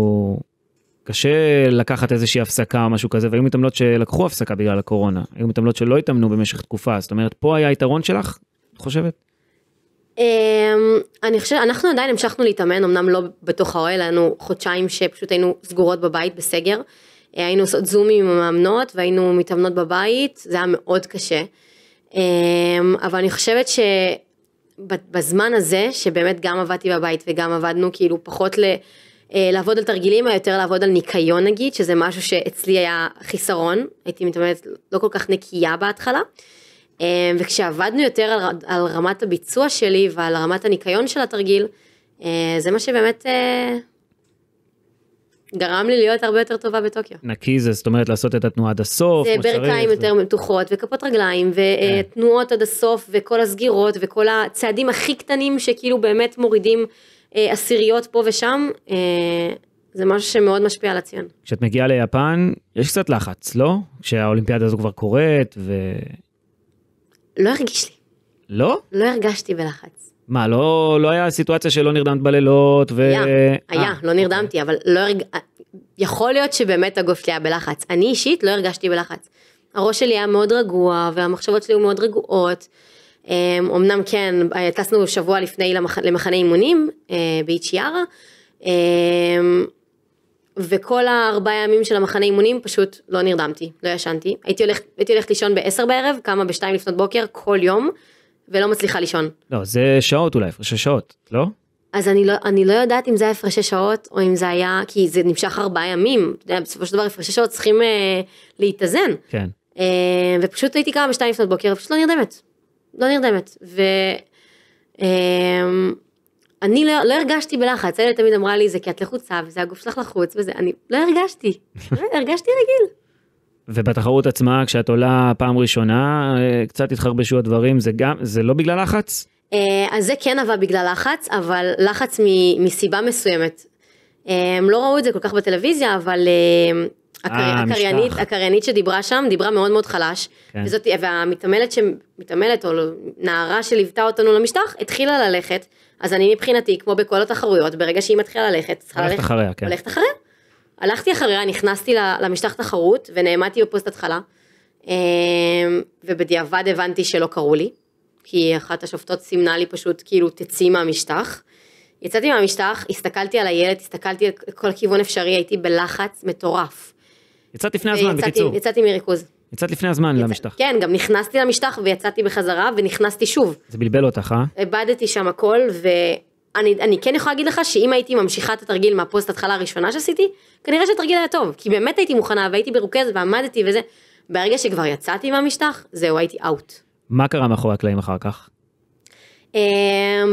קשה לקחת איזושהי הפסקה או משהו כזה, והיו מתעמלות שלקחו הפסקה בגלל הקורונה, היו מתעמלות שלא התאמנו במשך תקופה, זאת אומרת, פה היה היתרון שלך, את חושבת? אמ, אני חושבת, אנחנו עדיין המשכנו להתאמן, אמנם לא בתוך האוהל, היינו חודשיים שפשוט היינו סגורות בבית בסגר, אה, היינו עושות זומים עם המאמנות והיינו מתאמנות בבית, זה היה מאוד קשה, אמ, אבל אני חושבת ש... בזמן הזה שבאמת גם עבדתי בבית וגם עבדנו כאילו פחות ל... אה, לעבוד על תרגילים, או יותר לעבוד על ניקיון נגיד, שזה משהו שאצלי היה חיסרון, הייתי מתאמנת לא כל כך נקייה בהתחלה. אה, וכשעבדנו יותר על, על רמת הביצוע שלי ועל רמת הניקיון של התרגיל, אה, זה מה שבאמת גרם לי להיות הרבה יותר טובה בטוקיו. נקי זה זאת אומרת לעשות את התנועה עד הסוף, זה ברכיים יותר זה... מתוחות וכפות רגליים ותנועות כן. עד הסוף וכל הסגירות וכל הצעדים הכי קטנים שכאילו באמת מורידים אה, עשיריות פה ושם, אה, זה משהו שמאוד משפיע על הציון. כשאת מגיעה ליפן, יש קצת לחץ, לא? כשהאולימפיאדה הזו כבר קורית ו... לא הרגיש לי. לא? לא הרגשתי בלחץ. מה, לא, לא היה סיטואציה שלא נרדמת בלילות ו... היה, אה, היה, 아, לא okay. אוקיי. נרדמתי, אבל לא הרג... יכול להיות שבאמת הגוף שלי היה בלחץ. אני אישית לא הרגשתי בלחץ. הראש שלי היה מאוד רגוע, והמחשבות שלי היו מאוד רגועות. אמ, אמנם כן, אה, טסנו שבוע לפני למח... למחנה אימונים אה, באיצ'יארה, אמ, וכל הארבעה ימים של המחנה אימונים פשוט לא נרדמתי, לא ישנתי. הייתי הולכת, הייתי הולכת לישון בעשר בערב, קמה בשתיים לפנות בוקר כל יום, ולא מצליחה לישון. לא, זה שעות אולי, הפרשי שעות, לא? אז אני לא, אני לא יודעת אם זה היה הפרשי שעות, או אם זה היה, כי זה נמשך ארבעה ימים. בסופו של דבר הפרשי שעות צריכים אה, להתאזן. כן. אה, ופשוט הייתי קמה בשתיים לפנות בוקר, ופשוט לא נרדמת. לא נרדמת. ו... אמ, אני לא, לא הרגשתי בלחץ, אלה תמיד אמרה לי זה כי את לחוצה וזה הגוף שלך לחוץ וזה, אני לא הרגשתי, [laughs] הרגשתי רגיל. ובתחרות עצמה כשאת עולה פעם ראשונה אה, קצת התחרבשו הדברים זה גם זה לא בגלל לחץ? אה, אז זה כן אבל בגלל לחץ אבל לחץ מסיבה מסוימת. אה, הם לא ראו את זה כל כך בטלוויזיה אבל אה, הקריינית, הקריינית שדיברה שם דיברה מאוד מאוד חלש, כן. וזאת, והמתעמלת שמתעמלת או לא- נערה שליוותה אותנו למשטח התחילה ללכת, אז אני מבחינתי כמו בכל התחרויות ברגע שהיא מתחילה ללכת, צריכה ללכת, אחריה, כן. הולכת אחריה, הלכתי אחריה נכנסתי למשטח תחרות ונעמדתי בפוסט התחלה, אמ, ובדיעבד הבנתי שלא קראו לי, כי אחת השופטות סימנה לי פשוט כאילו תצאי מהמשטח. יצאתי מהמשטח, הסתכלתי על הילד, הסתכלתי על כל כיוון אפשרי, הייתי בלחץ מטורף. יצאת לפני הזמן, יצאתי, בקיצור. יצאתי מריכוז. יצאת לפני הזמן יצאת, למשטח. כן, גם נכנסתי למשטח ויצאתי בחזרה ונכנסתי שוב. זה בלבל אותך, אה? איבדתי שם הכל, ואני כן יכולה להגיד לך שאם הייתי ממשיכה את התרגיל מהפוסט התחלה הראשונה שעשיתי, כנראה שהתרגיל היה טוב, כי באמת הייתי מוכנה והייתי מרוכזת ועמדתי וזה. ברגע שכבר יצאתי מהמשטח, זהו, הייתי אאוט. מה קרה מאחורי הקלעים אחר כך? אמ,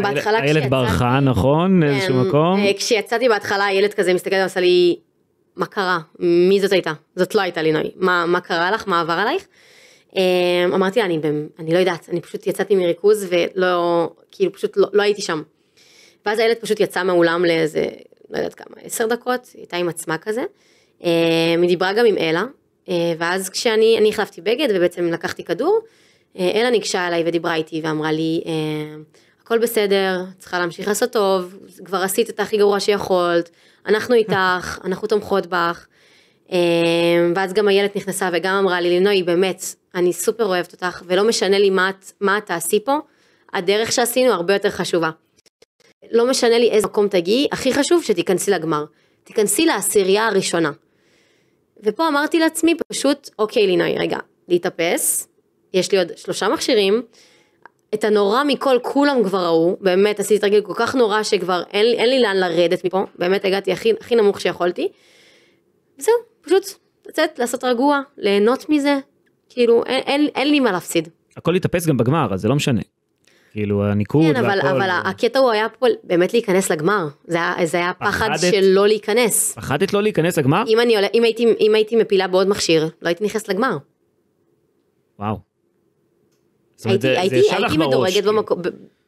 בהתחלה כשיצאתי... איילת ברחה, נכון? כן, איזשהו מקום? אה, כשיצאתי בהתחלה, איילת כזה מסתכלת ועשה לי... מה קרה? מי זאת הייתה? זאת לא הייתה לינוי. מה, מה קרה לך? מה עבר עלייך? אמ, אמרתי לה, אני, אני לא יודעת, אני פשוט יצאתי מריכוז ולא, כאילו פשוט לא, לא הייתי שם. ואז הילד פשוט יצא מהאולם לאיזה, לא יודעת כמה, עשר דקות, היא הייתה עם עצמה כזה. אמ, היא דיברה גם עם אלה, אמ, ואז כשאני, אני החלפתי בגד ובעצם לקחתי כדור, אלה ניגשה אליי ודיברה איתי ואמרה לי, הכל בסדר, צריכה להמשיך לעשות טוב, כבר עשית את הכי גרוע שיכולת, אנחנו איתך, [laughs] אנחנו תומכות בך. אמ, ואז גם איילת נכנסה וגם אמרה לי, לינוי, באמת, אני סופר אוהבת אותך, ולא משנה לי מה, מה תעשי פה, הדרך שעשינו הרבה יותר חשובה. לא משנה לי איזה מקום תגיעי, הכי חשוב שתיכנסי לגמר. תיכנסי לעשירייה הראשונה. ופה אמרתי לעצמי פשוט, אוקיי לינוי, רגע, להתאפס, יש לי עוד שלושה מכשירים, את הנורא מכל כולם כבר ראו, באמת עשיתי תרגיל כל כך נורא שכבר אין, אין לי לאן לרדת מפה, באמת הגעתי הכי, הכי נמוך שיכולתי. וזהו, פשוט לצאת, לעשות רגוע, ליהנות מזה, כאילו אין, אין, אין לי מה להפסיד. הכל התאפס גם בגמר, אז זה לא משנה. כאילו הניקוד כן, והכל. כן, אבל אבל הקטע הוא היה פה באמת להיכנס לגמר, זה היה, זה היה פחד של לא להיכנס. פחדת לא להיכנס לגמר? אם, אני, אם, הייתי, אם הייתי מפילה בעוד מכשיר, לא הייתי נכנסת לגמר. וואו. הייתי, זה, הייתי, זה, הייתי, הייתי מדורגת כאילו. במקום,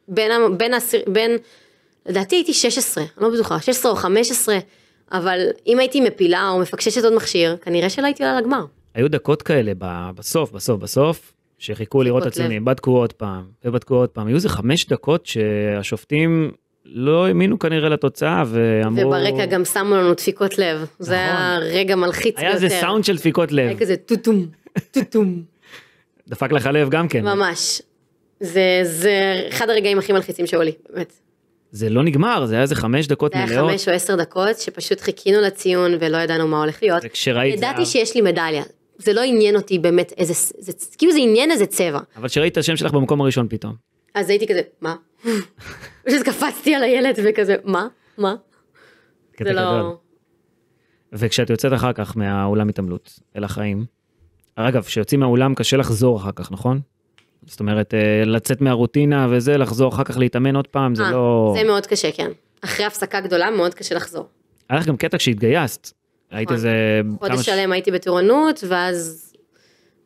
בין, בין, בין, לדעתי הייתי 16, אני לא בטוחה, 16 או 15, אבל אם הייתי מפילה או מפקששת עוד מכשיר, כנראה שלא הייתי עולה לגמר. היו דקות כאלה בסוף, בסוף, בסוף, שחיכו לראות את הציונים, בדקו עוד פעם, ובדקו עוד פעם, היו איזה חמש דקות שהשופטים לא האמינו כנראה לתוצאה ואמרו... וברקע גם שמו לנו דפיקות לב, נכון. זה היה רגע מלחיץ היה ביותר. היה איזה סאונד של דפיקות לב. היה כזה טוטום, טוטום. דפק לך לב גם כן. ממש. זה, זה אחד הרגעים הכי מלחיצים שהיו לי, באמת. זה לא נגמר, זה היה איזה חמש דקות מלאות. זה היה מלאות. חמש או עשר דקות, שפשוט חיכינו לציון ולא ידענו מה הולך להיות. וכשראית... ידעתי זה... שיש לי מדליה. זה לא עניין אותי באמת איזה, זה, כאילו זה עניין איזה צבע. אבל כשראית את השם שלך במקום הראשון פתאום. אז הייתי כזה, מה? [laughs] פשוט קפצתי על הילד וכזה, מה? מה? זה לא... וכשאת יוצאת אחר כך מהאולם התעמלות אל החיים, אגב, כשיוצאים מהאולם קשה לחזור אחר כך, נכון? זאת אומרת, אה, לצאת מהרוטינה וזה, לחזור אחר כך להתאמן עוד פעם, זה 아, אה, לא... זה מאוד קשה, כן. אחרי הפסקה גדולה מאוד קשה לחזור. היה לך גם קטע כשהתגייסת. היית נכון. איזה... חודש שלם הייתי בטירונות, ואז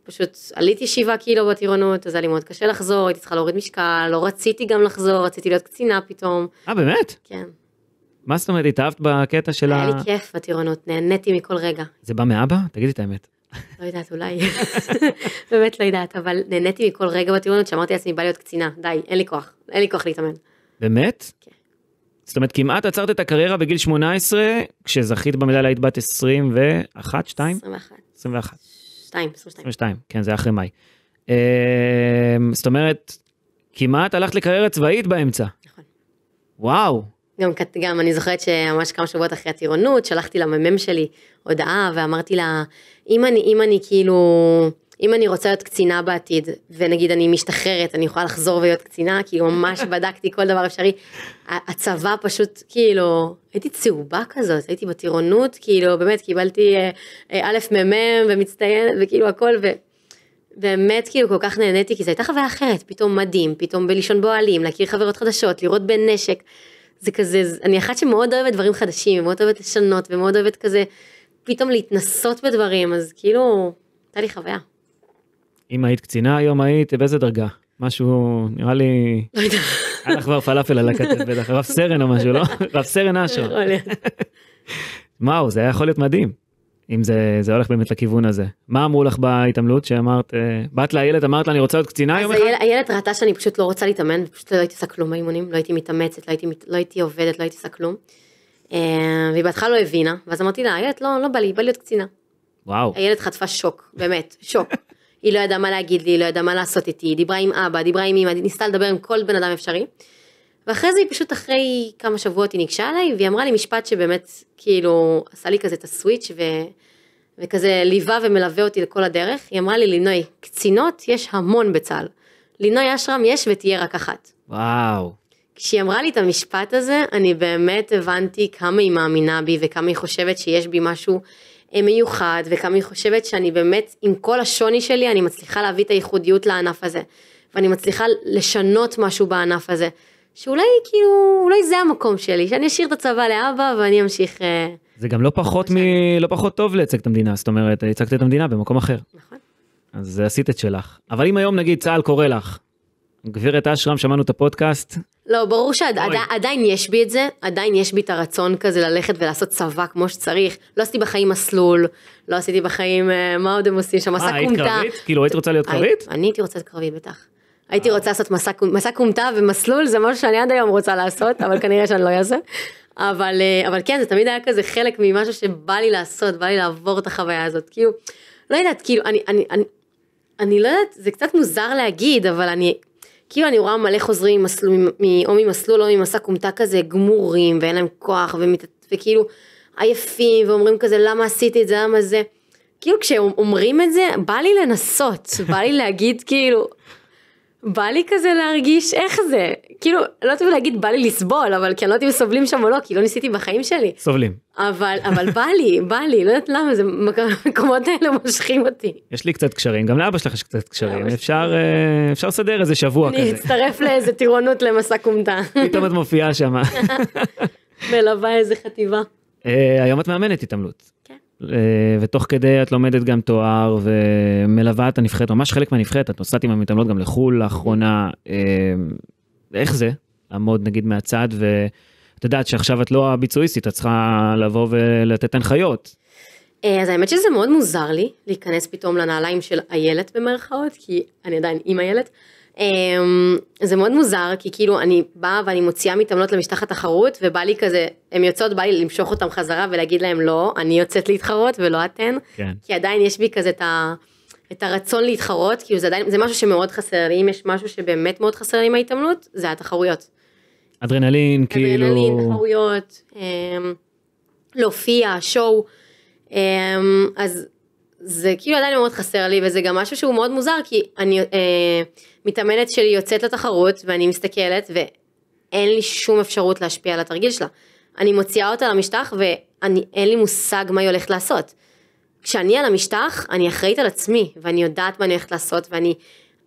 פשוט עליתי שבעה קילו בטירונות, אז היה לי מאוד קשה לחזור, הייתי צריכה להוריד משקל, לא רציתי גם לחזור, רציתי להיות קצינה פתאום. אה, באמת? כן. מה זאת אומרת, התאהבת בקטע של היה ה... היה לי כיף בטירונות, נהניתי מכל רגע. זה בא מאבא? תגידי את האמת. לא יודעת, אולי. [laughs] באמת לא יודעת, אבל נהניתי מכל רגע בטירונות שאמרתי לעצמי, בא להיות קצינה, די, אין לי כוח, אין לי כוח להתאמן. באמת? כן. זאת אומרת, כמעט עצרת את הקריירה בגיל 18, כשזכית במדליה היית בת 21, 2? 21. 21. 2, 22. 22, כן, זה היה אחרי מאי. אמ, זאת אומרת, כמעט הלכת לקריירה צבאית באמצע. נכון. וואו. גם, גם אני זוכרת שממש כמה שבועות אחרי הטירונות, שלחתי למ"מ שלי הודעה ואמרתי לה, אם אני, אם אני כאילו... אם אני רוצה להיות קצינה בעתיד, ונגיד אני משתחררת, אני יכולה לחזור ולהיות קצינה, כאילו ממש [laughs] בדקתי כל דבר אפשרי. הצבא פשוט, כאילו, הייתי צהובה כזאת, הייתי בטירונות, כאילו, באמת, קיבלתי אה, אה, א' מ"מ ומצטיין, וכאילו הכל, ו... באמת כאילו, כל כך נהניתי, כי זו הייתה חוויה אחרת, פתאום מדהים, פתאום בלישון באוהלים, להכיר חברות חדשות, לראות בנשק. זה כזה, אני אחת שמאוד אוהבת דברים חדשים, מאוד אוהבת לשנות ומאוד אוהבת כזה פתאום להתנסות בדברים, אז כאילו, הייתה לי חוויה. אם היית קצינה היום היית, באיזה דרגה? משהו, נראה לי, לא יודעת. היה לך כבר פלאפל על הכתב [laughs] בטח, רב סרן או משהו, לא? רב סרן אשר. [laughs] וואו, זה היה יכול להיות מדהים. אם זה, זה הולך באמת לכיוון הזה. מה אמרו לך בהתעמלות שאמרת, אה, באת לאיילת, אמרת לה אני רוצה להיות קצינה יום אחד? איילת ראתה שאני פשוט לא רוצה להתאמן, פשוט לא הייתי עושה כלום באימונים, לא הייתי מתאמצת, לא הייתי, לא הייתי עובדת, לא הייתי עושה כלום. אה, והיא בהתחלה לא הבינה, ואז אמרתי לה, איילת לא, לא בא לי, בא להיות קצינה. וואו. איילת חטפה שוק, באמת, שוק. היא לא ידעה מה להגיד לי, היא לא ידעה מה לעשות איתי, היא דיברה עם אבא, דיברה עם אמא, ניסתה לדבר עם כל בן אדם אפשרי. ואחרי זה היא פשוט אחרי כמה שבועות היא ניגשה אליי והיא אמרה לי משפט שבאמת כאילו עשה לי כזה את הסוויץ' ו... וכזה ליווה ומלווה אותי לכל הדרך, היא אמרה לי לינוי, קצינות יש המון בצה"ל, לינוי אשרם יש ותהיה רק אחת. וואו. כשהיא אמרה לי את המשפט הזה, אני באמת הבנתי כמה היא מאמינה בי וכמה היא חושבת שיש בי משהו אה, מיוחד וכמה היא חושבת שאני באמת עם כל השוני שלי אני מצליחה להביא את הייחודיות לענף הזה ואני מצליחה לשנות משהו בענף הזה שאולי כאילו, אולי זה המקום שלי, שאני אשאיר את הצבא לאבא ואני אמשיך... אה, זה גם לא פחות, מ... לא פחות טוב לייצג את המדינה, זאת אומרת, ייצגת את המדינה במקום אחר. נכון. אז עשית את שלך. אבל אם היום נגיד צה"ל קורא לך, גברת אשרם, שמענו את הפודקאסט. לא, ברור שעדיין שעד... יש בי את זה, עדיין יש בי את הרצון כזה ללכת ולעשות צבא כמו שצריך. לא עשיתי בחיים מסלול, לא עשיתי בחיים, אה, מה עוד הם עושים שם, עשה כומתה. אה, היית קרבית? כאילו היית רוצה להיות אה, קרבית? אני הייתי רוצה להיות קרבית, בטח. הייתי רוצה לעשות מסע, כומתה ומסלול, זה משהו שאני עד היום רוצה לעשות, אבל כנראה שאני לא אעשה. אבל, אה, אבל כן, זה תמיד היה כזה חלק ממשהו שבא לי לעשות, בא לי לעבור את החוויה הזאת. כאילו, לא יודעת, כאילו, אני, אני, אני, אני לא יודעת, זה קצת מוזר להגיד, אבל אני, כאילו אני רואה מלא חוזרים ממסלול, או ממסלול או ממסע כומתה כזה גמורים, ואין להם כוח, ומת, וכאילו עייפים, ואומרים כזה, למה עשיתי את זה, למה זה. כאילו כשאומרים את זה, בא לי לנסות, בא לי להגיד כאילו, בא לי כזה להרגיש איך זה, כאילו, לא צריך להגיד בא לי לסבול, אבל כי אני לא יודעת אם סובלים שם או לא, כי לא ניסיתי בחיים שלי. סובלים. אבל, אבל בא לי, בא לי, לא יודעת למה, זה מקומות האלה מושכים אותי. יש לי קצת קשרים, גם לאבא שלך יש קצת קשרים, אפשר, אה, אפשר לסדר איזה שבוע כזה. אני אצטרף [laughs] לאיזה טירונות למסע כומתה. פתאום את מופיעה שם. [laughs] מלווה איזה חטיבה. אה, היום את מאמנת התעמלות. כן. אה, ותוך כדי את לומדת גם תואר ומלווה את הנבחרת, ממש חלק מהנבחרת, את נוסעת עם המתעמלות גם לחו"ל לאחרונה. אה, איך זה? לעמוד נגיד מהצד ואת יודעת שעכשיו את לא הביצועיסטית, את צריכה לבוא ולתת הנחיות. אה, אז האמת שזה מאוד מוזר לי להיכנס פתאום לנעליים של איילת במרכאות, כי אני עדיין עם איילת. אמ, זה מאוד מוזר כי כאילו אני באה ואני מוציאה מתעמלות למשטח התחרות ובא לי כזה הן יוצאות בא לי למשוך אותם חזרה ולהגיד להם לא אני יוצאת להתחרות ולא אתן כן. כי עדיין יש בי כזה את, ה, את הרצון להתחרות כאילו זה עדיין זה משהו שמאוד חסר לי אם יש משהו שבאמת מאוד חסר לי עם ההתעמלות זה התחרויות. אדרנלין כאילו אדרנלין תחרויות אמ, להופיע שואו אמ, אז זה כאילו עדיין מאוד חסר לי וזה גם משהו שהוא מאוד מוזר כי אני אה, מתאמנת שלי יוצאת לתחרות ואני מסתכלת ואין לי שום אפשרות להשפיע על התרגיל שלה. אני מוציאה אותה למשטח ואין לי מושג מה היא הולכת לעשות. כשאני על המשטח אני אחראית על עצמי ואני יודעת מה אני הולכת לעשות ואני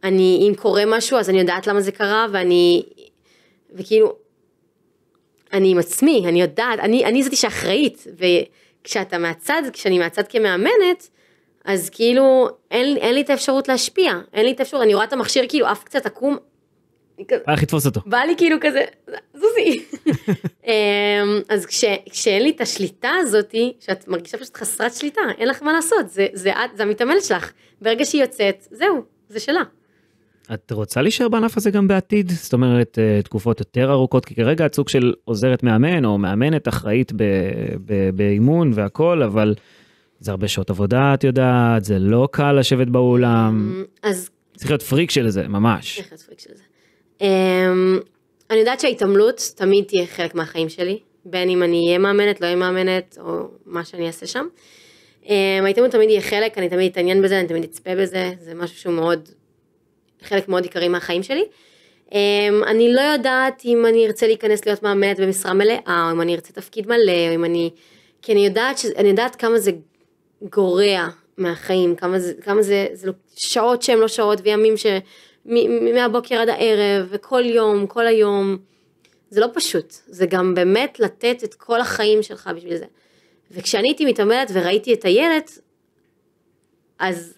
אני אם קורה משהו אז אני יודעת למה זה קרה ואני וכאילו אני עם עצמי אני יודעת אני אני זאתי שאחראית וכשאתה מהצד כשאני מהצד כמאמנת אז כאילו, אין, אין לי את האפשרות להשפיע, אין לי את האפשרות, אני רואה את המכשיר כאילו עף קצת עקום. בא לך לתפוס אותו. בא לי כאילו כזה, זוזי. אמ, אז כש, כשאין לי את השליטה הזאתי, שאת מרגישה פשוט חסרת שליטה, אין לך מה לעשות, זה, זה, זה, זה המתעמלת שלך. ברגע שהיא יוצאת, זהו, זה שלה. את רוצה להישאר בענף הזה גם בעתיד? זאת אומרת, אה, תקופות יותר ארוכות, כי כרגע את סוג של עוזרת מאמן או מאמנת אחראית באימון והכל, אבל... זה הרבה שעות עבודה, את יודעת, זה לא קל לשבת באולם. אמ, אז... צריך להיות פריק של זה, ממש. צריך להיות פריק של זה. אמ, אני יודעת שההתעמלות תמיד תהיה חלק מהחיים שלי, בין אם אני אהיה מאמנת, לא אהיה מאמנת, או מה שאני אעשה שם. אמ, ההתעמלות תמיד יהיה חלק, אני תמיד אתעניין בזה, אני תמיד אצפה בזה, זה משהו שהוא מאוד, חלק מאוד עיקרי מהחיים שלי. Um, אני לא יודעת אם אני ארצה להיכנס להיות מאמנת במשרה מלאה, או אם אני ארצה תפקיד מלא, או אם אני... כי אני יודעת, ש... אני יודעת כמה זה גורע מהחיים, כמה זה, כמה זה, זה לא, שעות שהן לא שעות וימים ש... מהבוקר עד הערב, וכל יום, כל היום. זה לא פשוט, זה גם באמת לתת את כל החיים שלך בשביל זה. וכשאני הייתי מתעמדת וראיתי את הילד, אז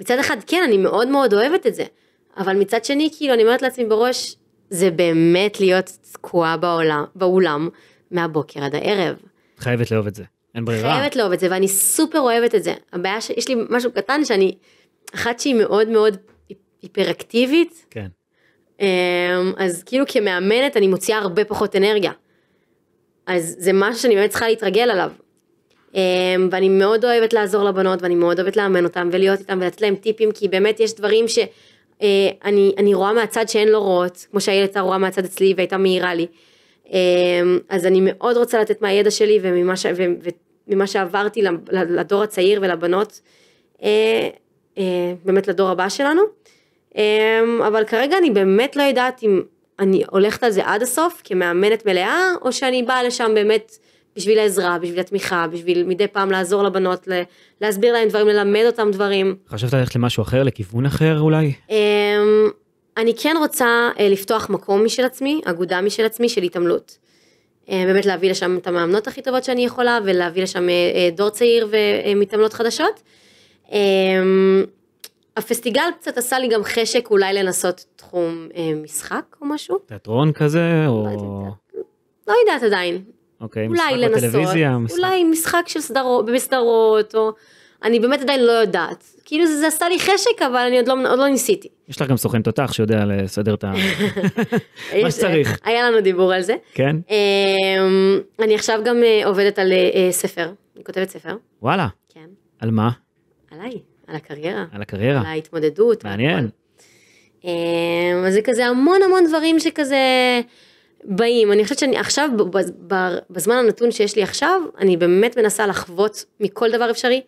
מצד אחד כן, אני מאוד מאוד אוהבת את זה, אבל מצד שני, כאילו, אני אומרת לעצמי בראש, זה באמת להיות תקועה בעולם, באולם מהבוקר עד הערב. חייבת לאהוב את זה. אין ברירה. חייבת לאהוב את זה, ואני סופר אוהבת את זה. הבעיה שיש לי משהו קטן שאני, אחת שהיא מאוד מאוד היפראקטיבית. כן. אמ, אז כאילו כמאמנת אני מוציאה הרבה פחות אנרגיה. אז זה משהו שאני באמת צריכה להתרגל עליו. אמ, ואני מאוד אוהבת לעזור לבנות ואני מאוד אוהבת לאמן אותם ולהיות איתם ולתת להם טיפים כי באמת יש דברים שאני אה, רואה מהצד שהן לא רואות כמו שהילד רואה מהצד אצלי והייתה מהירה לי. אמ, אז אני מאוד רוצה לתת מהידע שלי וממה ש... ו... ממה שעברתי לדור הצעיר ולבנות, אה, אה, באמת לדור הבא שלנו. אה, אבל כרגע אני באמת לא יודעת אם אני הולכת על זה עד הסוף כמאמנת מלאה, או שאני באה לשם באמת בשביל העזרה, בשביל התמיכה, בשביל מדי פעם לעזור לבנות, להסביר להם דברים, ללמד אותם דברים. חשבת ללכת למשהו אחר, לכיוון אחר אולי? אני כן רוצה לפתוח מקום משל עצמי, אגודה משל עצמי של התעמלות. אה, באמת להביא לשם את המאמנות הכי טובות שאני יכולה ולהביא לשם אה, אה, דור צעיר ומתעמלות חדשות. הפסטיגל קצת עשה לי גם חשק אולי לנסות תחום משחק או משהו. תיאטרון כזה או... לא, לא יודעת עדיין. אוקיי, אולי משחק לנסות, בטלוויזיה, משחק. אולי משחק של סדרות, במסדרות, או... אני באמת עדיין לא יודעת. כאילו זה, זה עשה לי חשק, אבל אני עוד לא, עוד לא ניסיתי. יש לך גם סוכן תותח שיודע לסדר את [laughs] מה שצריך. היה לנו דיבור על זה. כן? אמ, אני עכשיו גם אה, עובדת על אה, אה, ספר, אני כותבת ספר. וואלה. כן. על מה? עליי, על הקריירה. על הקריירה. על ההתמודדות. מעניין. אמ, אז זה כזה המון המון דברים שכזה באים. אני חושבת שאני עכשיו, בזמן הנתון שיש לי עכשיו, אני באמת מנסה לחוות מכל דבר אפשרי,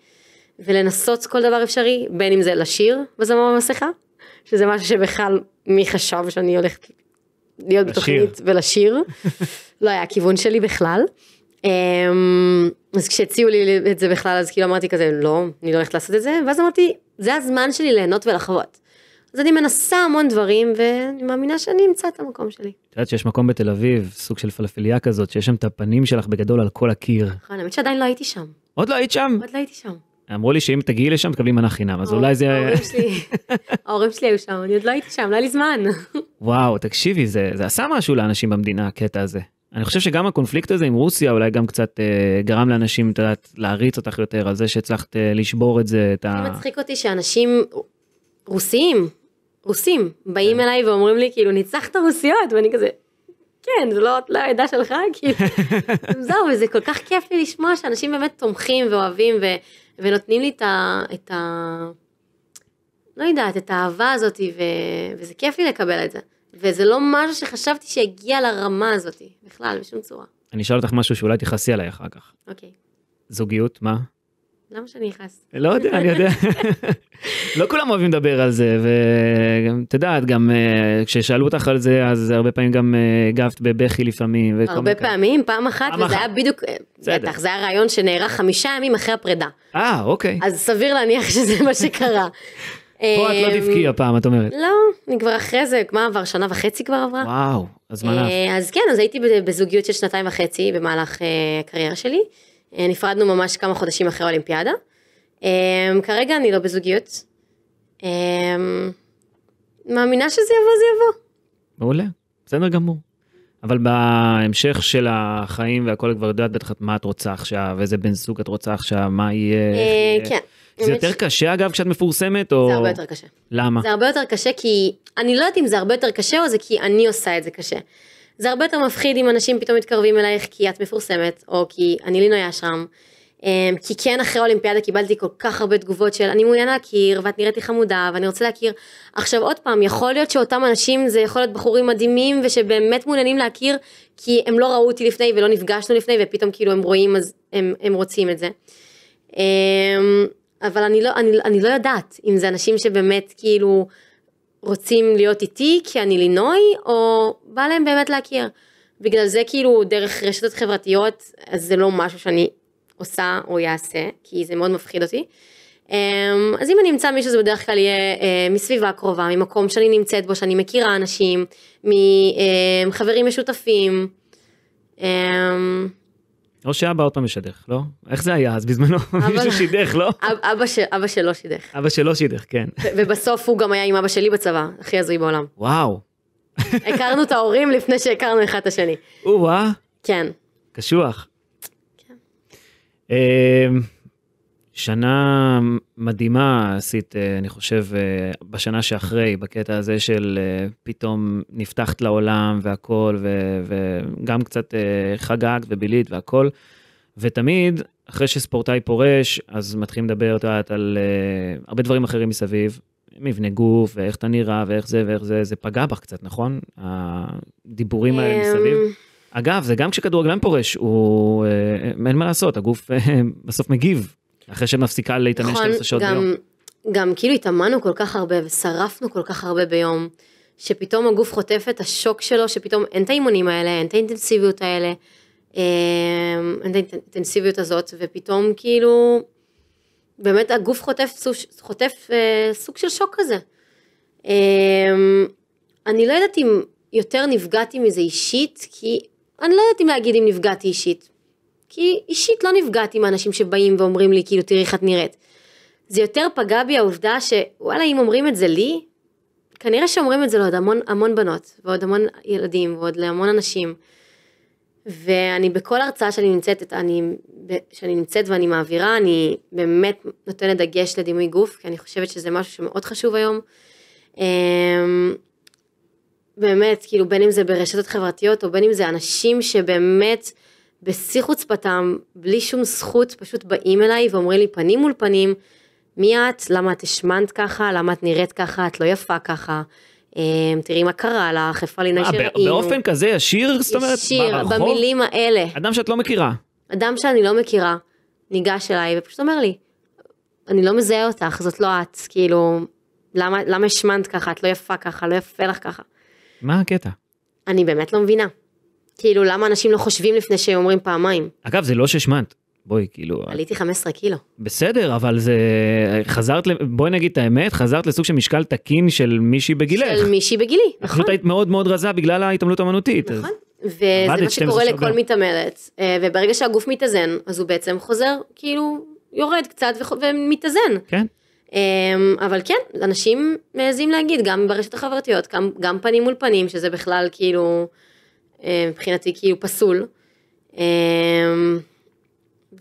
ולנסות כל דבר אפשרי, בין אם זה לשיר בזמן במסכה. שזה משהו שבכלל מי חשב שאני הולכת להיות לשיר. בתוכנית ולשיר, לא היה הכיוון שלי בכלל. אמ, אז כשהציעו לי את זה בכלל אז כאילו אמרתי כזה לא אני לא הולכת לעשות את זה ואז אמרתי זה הזמן שלי ליהנות ולחוות. אז אני מנסה המון דברים ואני מאמינה שאני אמצא את המקום שלי. את יודעת שיש מקום בתל אביב סוג של פלפליה כזאת שיש שם את הפנים שלך בגדול על כל הקיר. נכון האמת שעדיין לא הייתי שם. עוד לא היית שם? עוד לא הייתי שם. אמרו לי שאם תגיעי לשם תקבלי מנה חינם, אז אולי זה... ההורים שלי היו שם, אני עוד לא הייתי שם, לא היה לי זמן. וואו, תקשיבי, זה, עשה משהו לאנשים במדינה, הקטע הזה. אני חושב שגם הקונפליקט הזה עם רוסיה אולי גם קצת אה, גרם לאנשים, את יודעת, להריץ אותך יותר על זה שהצלחת אה, לשבור את זה, את ה... זה מצחיק אותי שאנשים רוסים, רוסים, באים כן. אליי ואומרים לי, כאילו, ניצחת רוסיות, ואני כזה, כן, זה לא, לא העדה שלך, [laughs] כאילו, [laughs] זהו, וזה כל כך כיף לי לשמוע שאנשים באמת תומכים ואוהבים, ונותנים לי את ה... את ה... לא יודעת, את האהבה הזאת, ו... וזה כיף לי לקבל את זה. וזה לא משהו שחשבתי שיגיע לרמה הזאת, בכלל, בשום צורה. אני אשאל אותך משהו שאולי תכעסי עליי אחר כך. אוקיי. Okay. זוגיות, מה? למה שאני אכעס? לא יודע, אני יודע. [laughs] לא כולם אוהבים לדבר על זה, ואת יודעת, גם אה, כששאלו אותך על זה, אז הרבה פעמים גם אה, הגבת בבכי לפעמים. הרבה פעמים, פעם אחת, וזה היה בדיוק, אה, בטח, זה היה רעיון שנערך חמישה ימים אחרי הפרידה. אה, אוקיי. אז סביר להניח שזה מה שקרה. [laughs] פה את לא אמ, תבכי הפעם, את אומרת. לא, אני כבר אחרי זה, מה עבר, שנה וחצי כבר עברה? וואו, אז מה לך? אז כן, אז הייתי בזוגיות של שנתיים וחצי במהלך הקריירה שלי. אה, נפרדנו ממש כמה חודשים אחרי האולימפיאדה. אה, כרגע אני לא בזוגיות. אה, מאמינה שזה יבוא זה יבוא. מעולה, בסדר גמור. אבל בהמשך של החיים והכל כבר יודעת בטח מה את רוצה עכשיו, איזה בן זוג את רוצה עכשיו, מה יהיה. כן. זה יותר קשה אגב כשאת מפורסמת או... זה הרבה יותר קשה. למה? זה הרבה יותר קשה כי, אני לא יודעת אם זה הרבה יותר קשה או זה כי אני עושה את זה קשה. זה הרבה יותר מפחיד אם אנשים פתאום מתקרבים אלייך כי את מפורסמת, או כי אני לינו לא היה שם. אמ, כי כן אחרי האולימפיאדה קיבלתי כל כך הרבה תגובות של אני מעוניין להכיר ואת נראית לי חמודה ואני רוצה להכיר. עכשיו עוד פעם יכול להיות שאותם אנשים זה יכול להיות בחורים מדהימים ושבאמת מעוניינים להכיר כי הם לא ראו אותי לפני ולא נפגשנו לפני ופתאום כאילו הם רואים אז הם, הם רוצים את זה. אמ, אבל אני לא, אני, אני לא יודעת אם זה אנשים שבאמת כאילו רוצים להיות איתי כי אני לינוי, או בא להם באמת להכיר. בגלל זה כאילו דרך רשתות חברתיות, אז זה לא משהו שאני עושה או יעשה, כי זה מאוד מפחיד אותי. אמ, אז אם אני אמצא מישהו זה בדרך כלל יהיה אה, מסביבה קרובה, ממקום שאני נמצאת בו, שאני מכירה אנשים, מחברים אה, משותפים. אמ, או שאבא עוד פעם ישדך, לא? איך זה היה אז בזמנו? [laughs] מישהו שידך, לא? אבא, ש... אבא שלו שידך. אבא שלא שידך, כן. ובסוף הוא גם היה עם אבא שלי בצבא, הכי הזוי בעולם. וואו. הכרנו את ההורים לפני שהכרנו אחד את השני. או-אה. כן. קשוח. כן. אמ, שנה מדהימה עשית, אה, אני חושב, אה, בשנה שאחרי, בקטע הזה של אה, פתאום נפתחת לעולם והכל, ו- וגם קצת חגגת ובילית והכל. ותמיד, אחרי שספורטאי פורש, אז מתחילים לדבר, את יודעת, על uh, הרבה דברים אחרים מסביב. מבנה גוף, ואיך אתה נראה, ואיך זה, ואיך זה, זה פגע בך קצת, נכון? הדיבורים האלה אמ. מסביב. אגב, זה גם כשכדורגלן פורש, הוא, אין מה לעשות, הגוף בסוף מגיב אחרי שמפסיקה להתאמן נכון, 12 שעות גם, ביום. גם כאילו התאמנו כל כך הרבה ושרפנו כל כך הרבה ביום, שפתאום הגוף חוטף את השוק שלו, שפתאום אין את האימונים האלה, אין את האינטנסיביות האלה, אמ, אין את האינטנסיביות הזאת, ופתאום כאילו, באמת הגוף חוטף, חוטף אה, סוג של שוק כזה. אה, אני לא יודעת אם יותר נפגעתי מזה אישית, כי אני לא יודעת אם להגיד אם נפגעתי אישית. כי אישית לא נפגעתי מאנשים שבאים ואומרים לי כאילו תראי איך את נראית. זה יותר פגע בי העובדה שוואלה אם אומרים את זה לי, כנראה שאומרים את זה לעוד המון המון בנות ועוד המון ילדים ועוד להמון אנשים. ואני בכל הרצאה שאני נמצאת, אני, שאני נמצאת ואני מעבירה, אני באמת נותנת דגש לדימוי גוף, כי אני חושבת שזה משהו שמאוד חשוב היום. אמ, באמת, כאילו בין אם זה ברשתות חברתיות או בין אם זה אנשים שבאמת בשיא חוצפתם, בלי שום זכות, פשוט באים אליי ואומרים לי פנים מול פנים, מי את? למה את השמנת ככה? למה את נראית ככה? את לא יפה ככה. אמ, תראי מה קרה לך, איפה לינה שראינו. באופן כזה ישיר? זאת אומרת, ישיר, ברחוב? במילים האלה. אדם שאת לא מכירה. אדם שאני לא מכירה, ניגש אליי ופשוט אומר לי, אני לא מזהה אותך, זאת לא את, כאילו, למה השמנת ככה? את לא יפה ככה, לא יפה לך ככה. מה הקטע? אני באמת לא מבינה. כאילו, למה אנשים לא חושבים לפני שהם אומרים פעמיים? אגב, זה לא שהשמנת. בואי, כאילו... עליתי 15 קילו. בסדר, אבל זה... חזרת, ל... בואי נגיד את האמת, חזרת לסוג של משקל תקין של מישהי בגילך. של מישהי בגילי, נכון. פשוט היית מאוד מאוד רזה בגלל ההתעמלות האמנותית. נכון. אז... וזה מה שקורה לכל מתעמלת, אה, וברגע שהגוף מתאזן, אז הוא בעצם חוזר, כאילו, יורד קצת וח... ומתאזן. כן. אמ, אבל כן, אנשים מעזים להגיד, גם ברשת החברתיות, גם, גם פנים מול פנים, שזה בכלל כאילו... אה, מבחינתי כאילו פסול. אה,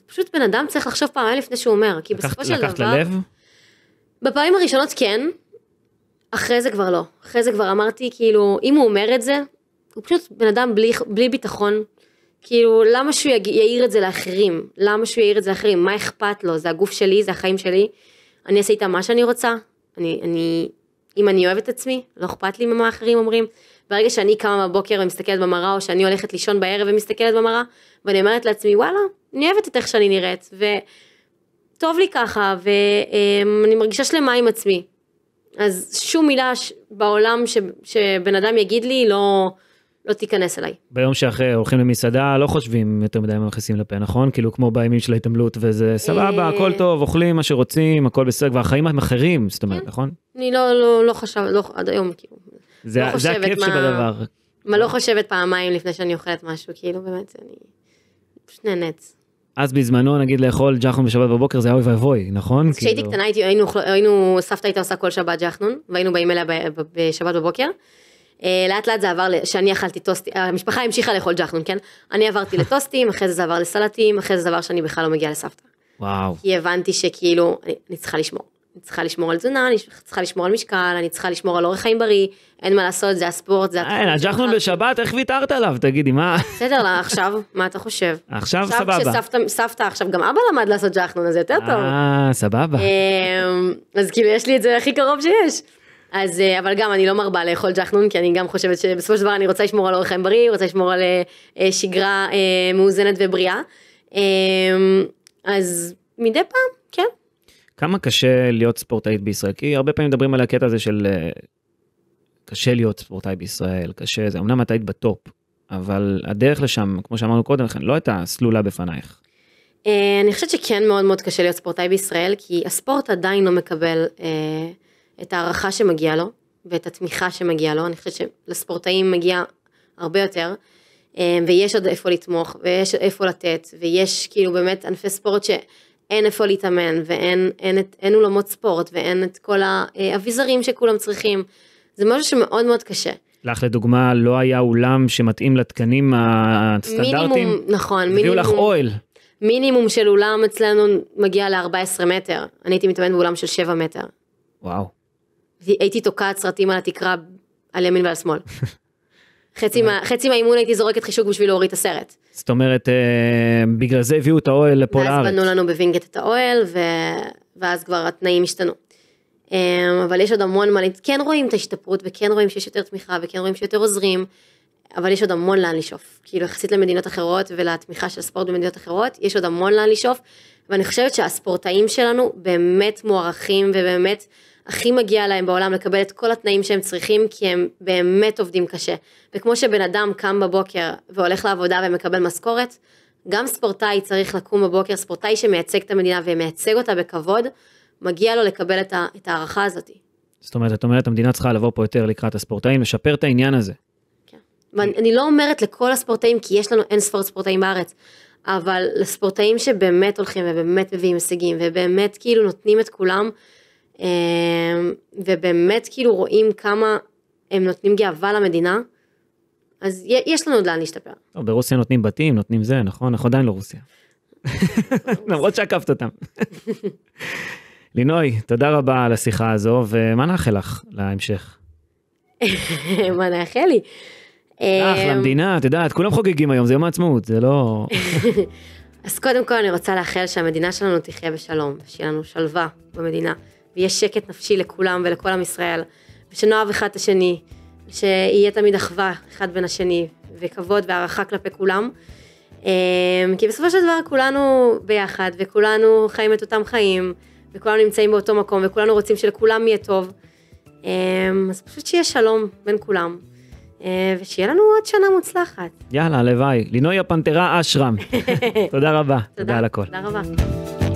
פשוט בן אדם צריך לחשוב פעמיים לפני שהוא אומר, כי לקחת, בסופו של דבר... לקחת ללב? בפעמים הראשונות כן, אחרי זה כבר לא. אחרי זה כבר אמרתי, כאילו, אם הוא אומר את זה, הוא פשוט בן אדם בלי, בלי ביטחון. כאילו, למה שהוא יעיר את זה לאחרים? למה שהוא יעיר את זה לאחרים? מה אכפת לו? זה הגוף שלי, זה החיים שלי. אני אעשה איתה מה שאני רוצה. אני, אני, אם אני אוהבת את עצמי, לא אכפת לי ממה אחרים אומרים. ברגע שאני קמה בבוקר ומסתכלת במראה, או שאני הולכת לישון בערב ומסתכלת במראה, ואני אומרת לעצמי, וואלה, אני אוהבת את איך שאני נראית, וטוב לי ככה, ואני אמ, מרגישה שלמה עם עצמי. אז שום מילה ש... בעולם ש... שבן אדם יגיד לי, לא... לא תיכנס אליי. ביום שאחרי הולכים למסעדה, לא חושבים יותר מדי מה מכניסים לפה, נכון? כאילו כמו בימים של ההתעמלות וזה אה, סבבה, הכל טוב, אוכלים מה שרוצים, הכל בסדר, והחיים הם אחרים, זאת אומרת, כן. נכון? אני לא, לא, לא, חשב, לא, עד היום, כאילו, זה, לא זה הכיף מה, שבדבר. מה לא חושבת פעמיים לפני שאני אוכלת משהו, כאילו באמת, אני פשוט נהנית. אז בזמנו נגיד לאכול ג'חנון בשבת בבוקר זה היה אוי ואבוי נכון? כשהייתי כאילו. קטנה הייתי, היינו, היינו, סבתא הייתה עושה כל שבת ג'חנון והיינו באים אליה בשבת בבוקר. אה, לאט לאט זה עבר, שאני אכלתי טוסטים, המשפחה המשיכה לאכול ג'חנון כן? אני עברתי לטוסטים, אחרי זה זה עבר לסלטים, אחרי זה זה עבר שאני בכלל לא מגיעה לסבתא. וואו. כי הבנתי שכאילו אני, אני צריכה לשמור. אני צריכה לשמור על תזונה, אני צריכה לשמור על משקל, אני צריכה לשמור על אורח חיים בריא, אין מה לעשות, זה הספורט, זה... אין, אה, הג'חנון בשבת, איך ויתרת עליו? תגידי, מה... בסדר, לא, עכשיו, מה אתה חושב? עכשיו סבבה. עכשיו כשסבתא, עכשיו גם אבא למד לעשות ג'חנון, אז יותר טוב. אה, סבבה. אמ, אז כאילו, יש לי את זה הכי קרוב שיש. אז אה, אבל גם אני לא מרבה לאכול ג'חנון כי אני גם חושבת שבסופו של דבר אני רוצה לשמור על אורח חיים בריא, רוצה לשמור על אה, שגרה מאוזנת ובריאה. אמ, אז מדי פעם, כן, כמה קשה להיות ספורטאית בישראל? כי הרבה פעמים מדברים על הקטע הזה של אה, קשה להיות ספורטאי בישראל, קשה זה, אמנם את היית בטופ, אבל הדרך לשם, כמו שאמרנו קודם לכן, לא הייתה סלולה בפנייך. אה, אני חושבת שכן מאוד מאוד קשה להיות ספורטאי בישראל, כי הספורט עדיין לא מקבל אה, את ההערכה שמגיעה לו ואת התמיכה שמגיעה לו, אני חושבת שלספורטאים מגיע הרבה יותר, אה, ויש עוד איפה לתמוך, ויש איפה לתת, ויש כאילו באמת ענפי ספורט ש... אין איפה להתאמן ואין אין את, אין אולמות ספורט ואין את כל האביזרים שכולם צריכים. זה משהו שמאוד מאוד קשה. לך לדוגמה לא היה אולם שמתאים לתקנים הסטנדרטיים? מינימום, נכון. הביאו לך אוהל. מינימום של אולם אצלנו מגיע ל-14 מטר. אני הייתי מתאמן באולם של 7 מטר. וואו. הייתי תוקעת סרטים על התקרה על ימין ועל שמאל. [laughs] חצי, מה, חצי מהאימון הייתי זורקת חישוק בשביל להוריד את הסרט. זאת אומרת, אה, בגלל זה הביאו את האוהל לפה לארץ. ואז בנו לנו בווינגייט את האוהל, ו... ואז כבר התנאים השתנו. אה, אבל יש עוד המון מה, כן רואים את ההשתפרות, וכן רואים שיש יותר תמיכה, וכן רואים שיותר עוזרים, אבל יש עוד המון לאן לשאוף. כאילו, יחסית למדינות אחרות ולתמיכה של הספורט במדינות אחרות, יש עוד המון לאן לשאוף, ואני חושבת שהספורטאים שלנו באמת מוערכים ובאמת... הכי מגיע להם בעולם לקבל את כל התנאים שהם צריכים, כי הם באמת עובדים קשה. וכמו שבן אדם קם בבוקר והולך לעבודה ומקבל משכורת, גם ספורטאי צריך לקום בבוקר, ספורטאי שמייצג את המדינה ומייצג אותה בכבוד, מגיע לו לקבל את, ה, את ההערכה הזאת. זאת אומרת, את אומרת, המדינה צריכה לבוא פה יותר לקראת הספורטאים, לשפר את העניין הזה. כן. ואני לא אומרת לכל הספורטאים, כי יש לנו אין ספורט ספורטאים בארץ, אבל לספורטאים שבאמת הולכים ובאמת מביאים הישגים, ובאמת כאילו נותנים את כולם, אמ, ובאמת כאילו רואים כמה הם נותנים גאווה למדינה, אז יש לנו עוד לאן להשתפר. טוב, לא, ברוסיה נותנים בתים, נותנים זה, נכון? אנחנו עדיין לא רוסיה. [laughs] למרות שעקפת אותם. [laughs] לינוי, תודה רבה על השיחה הזו, ומה נאחל לך להמשך? [laughs] מה נאחל לי? לך, אמ, למדינה, את יודעת, כולם חוגגים היום, זה יום העצמאות, זה לא... אז קודם כל אני רוצה לאחל שהמדינה שלנו תחיה בשלום, שיהיה לנו שלווה במדינה. ויש שקט נפשי לכולם ולכל עם ישראל, ושנאהב אחד את השני, שיהיה תמיד אחווה אחד בין השני, וכבוד והערכה כלפי כולם. אמ, כי בסופו של דבר כולנו ביחד, וכולנו חיים את אותם חיים, וכולנו נמצאים באותו מקום, וכולנו רוצים שלכולם יהיה טוב. אמ, אז פשוט שיהיה שלום בין כולם, אה, ושיהיה לנו עוד שנה מוצלחת. יאללה, הלוואי. לינוי הפנתרה אשרם. [laughs] תודה רבה. תודה, על הכל. תודה רבה.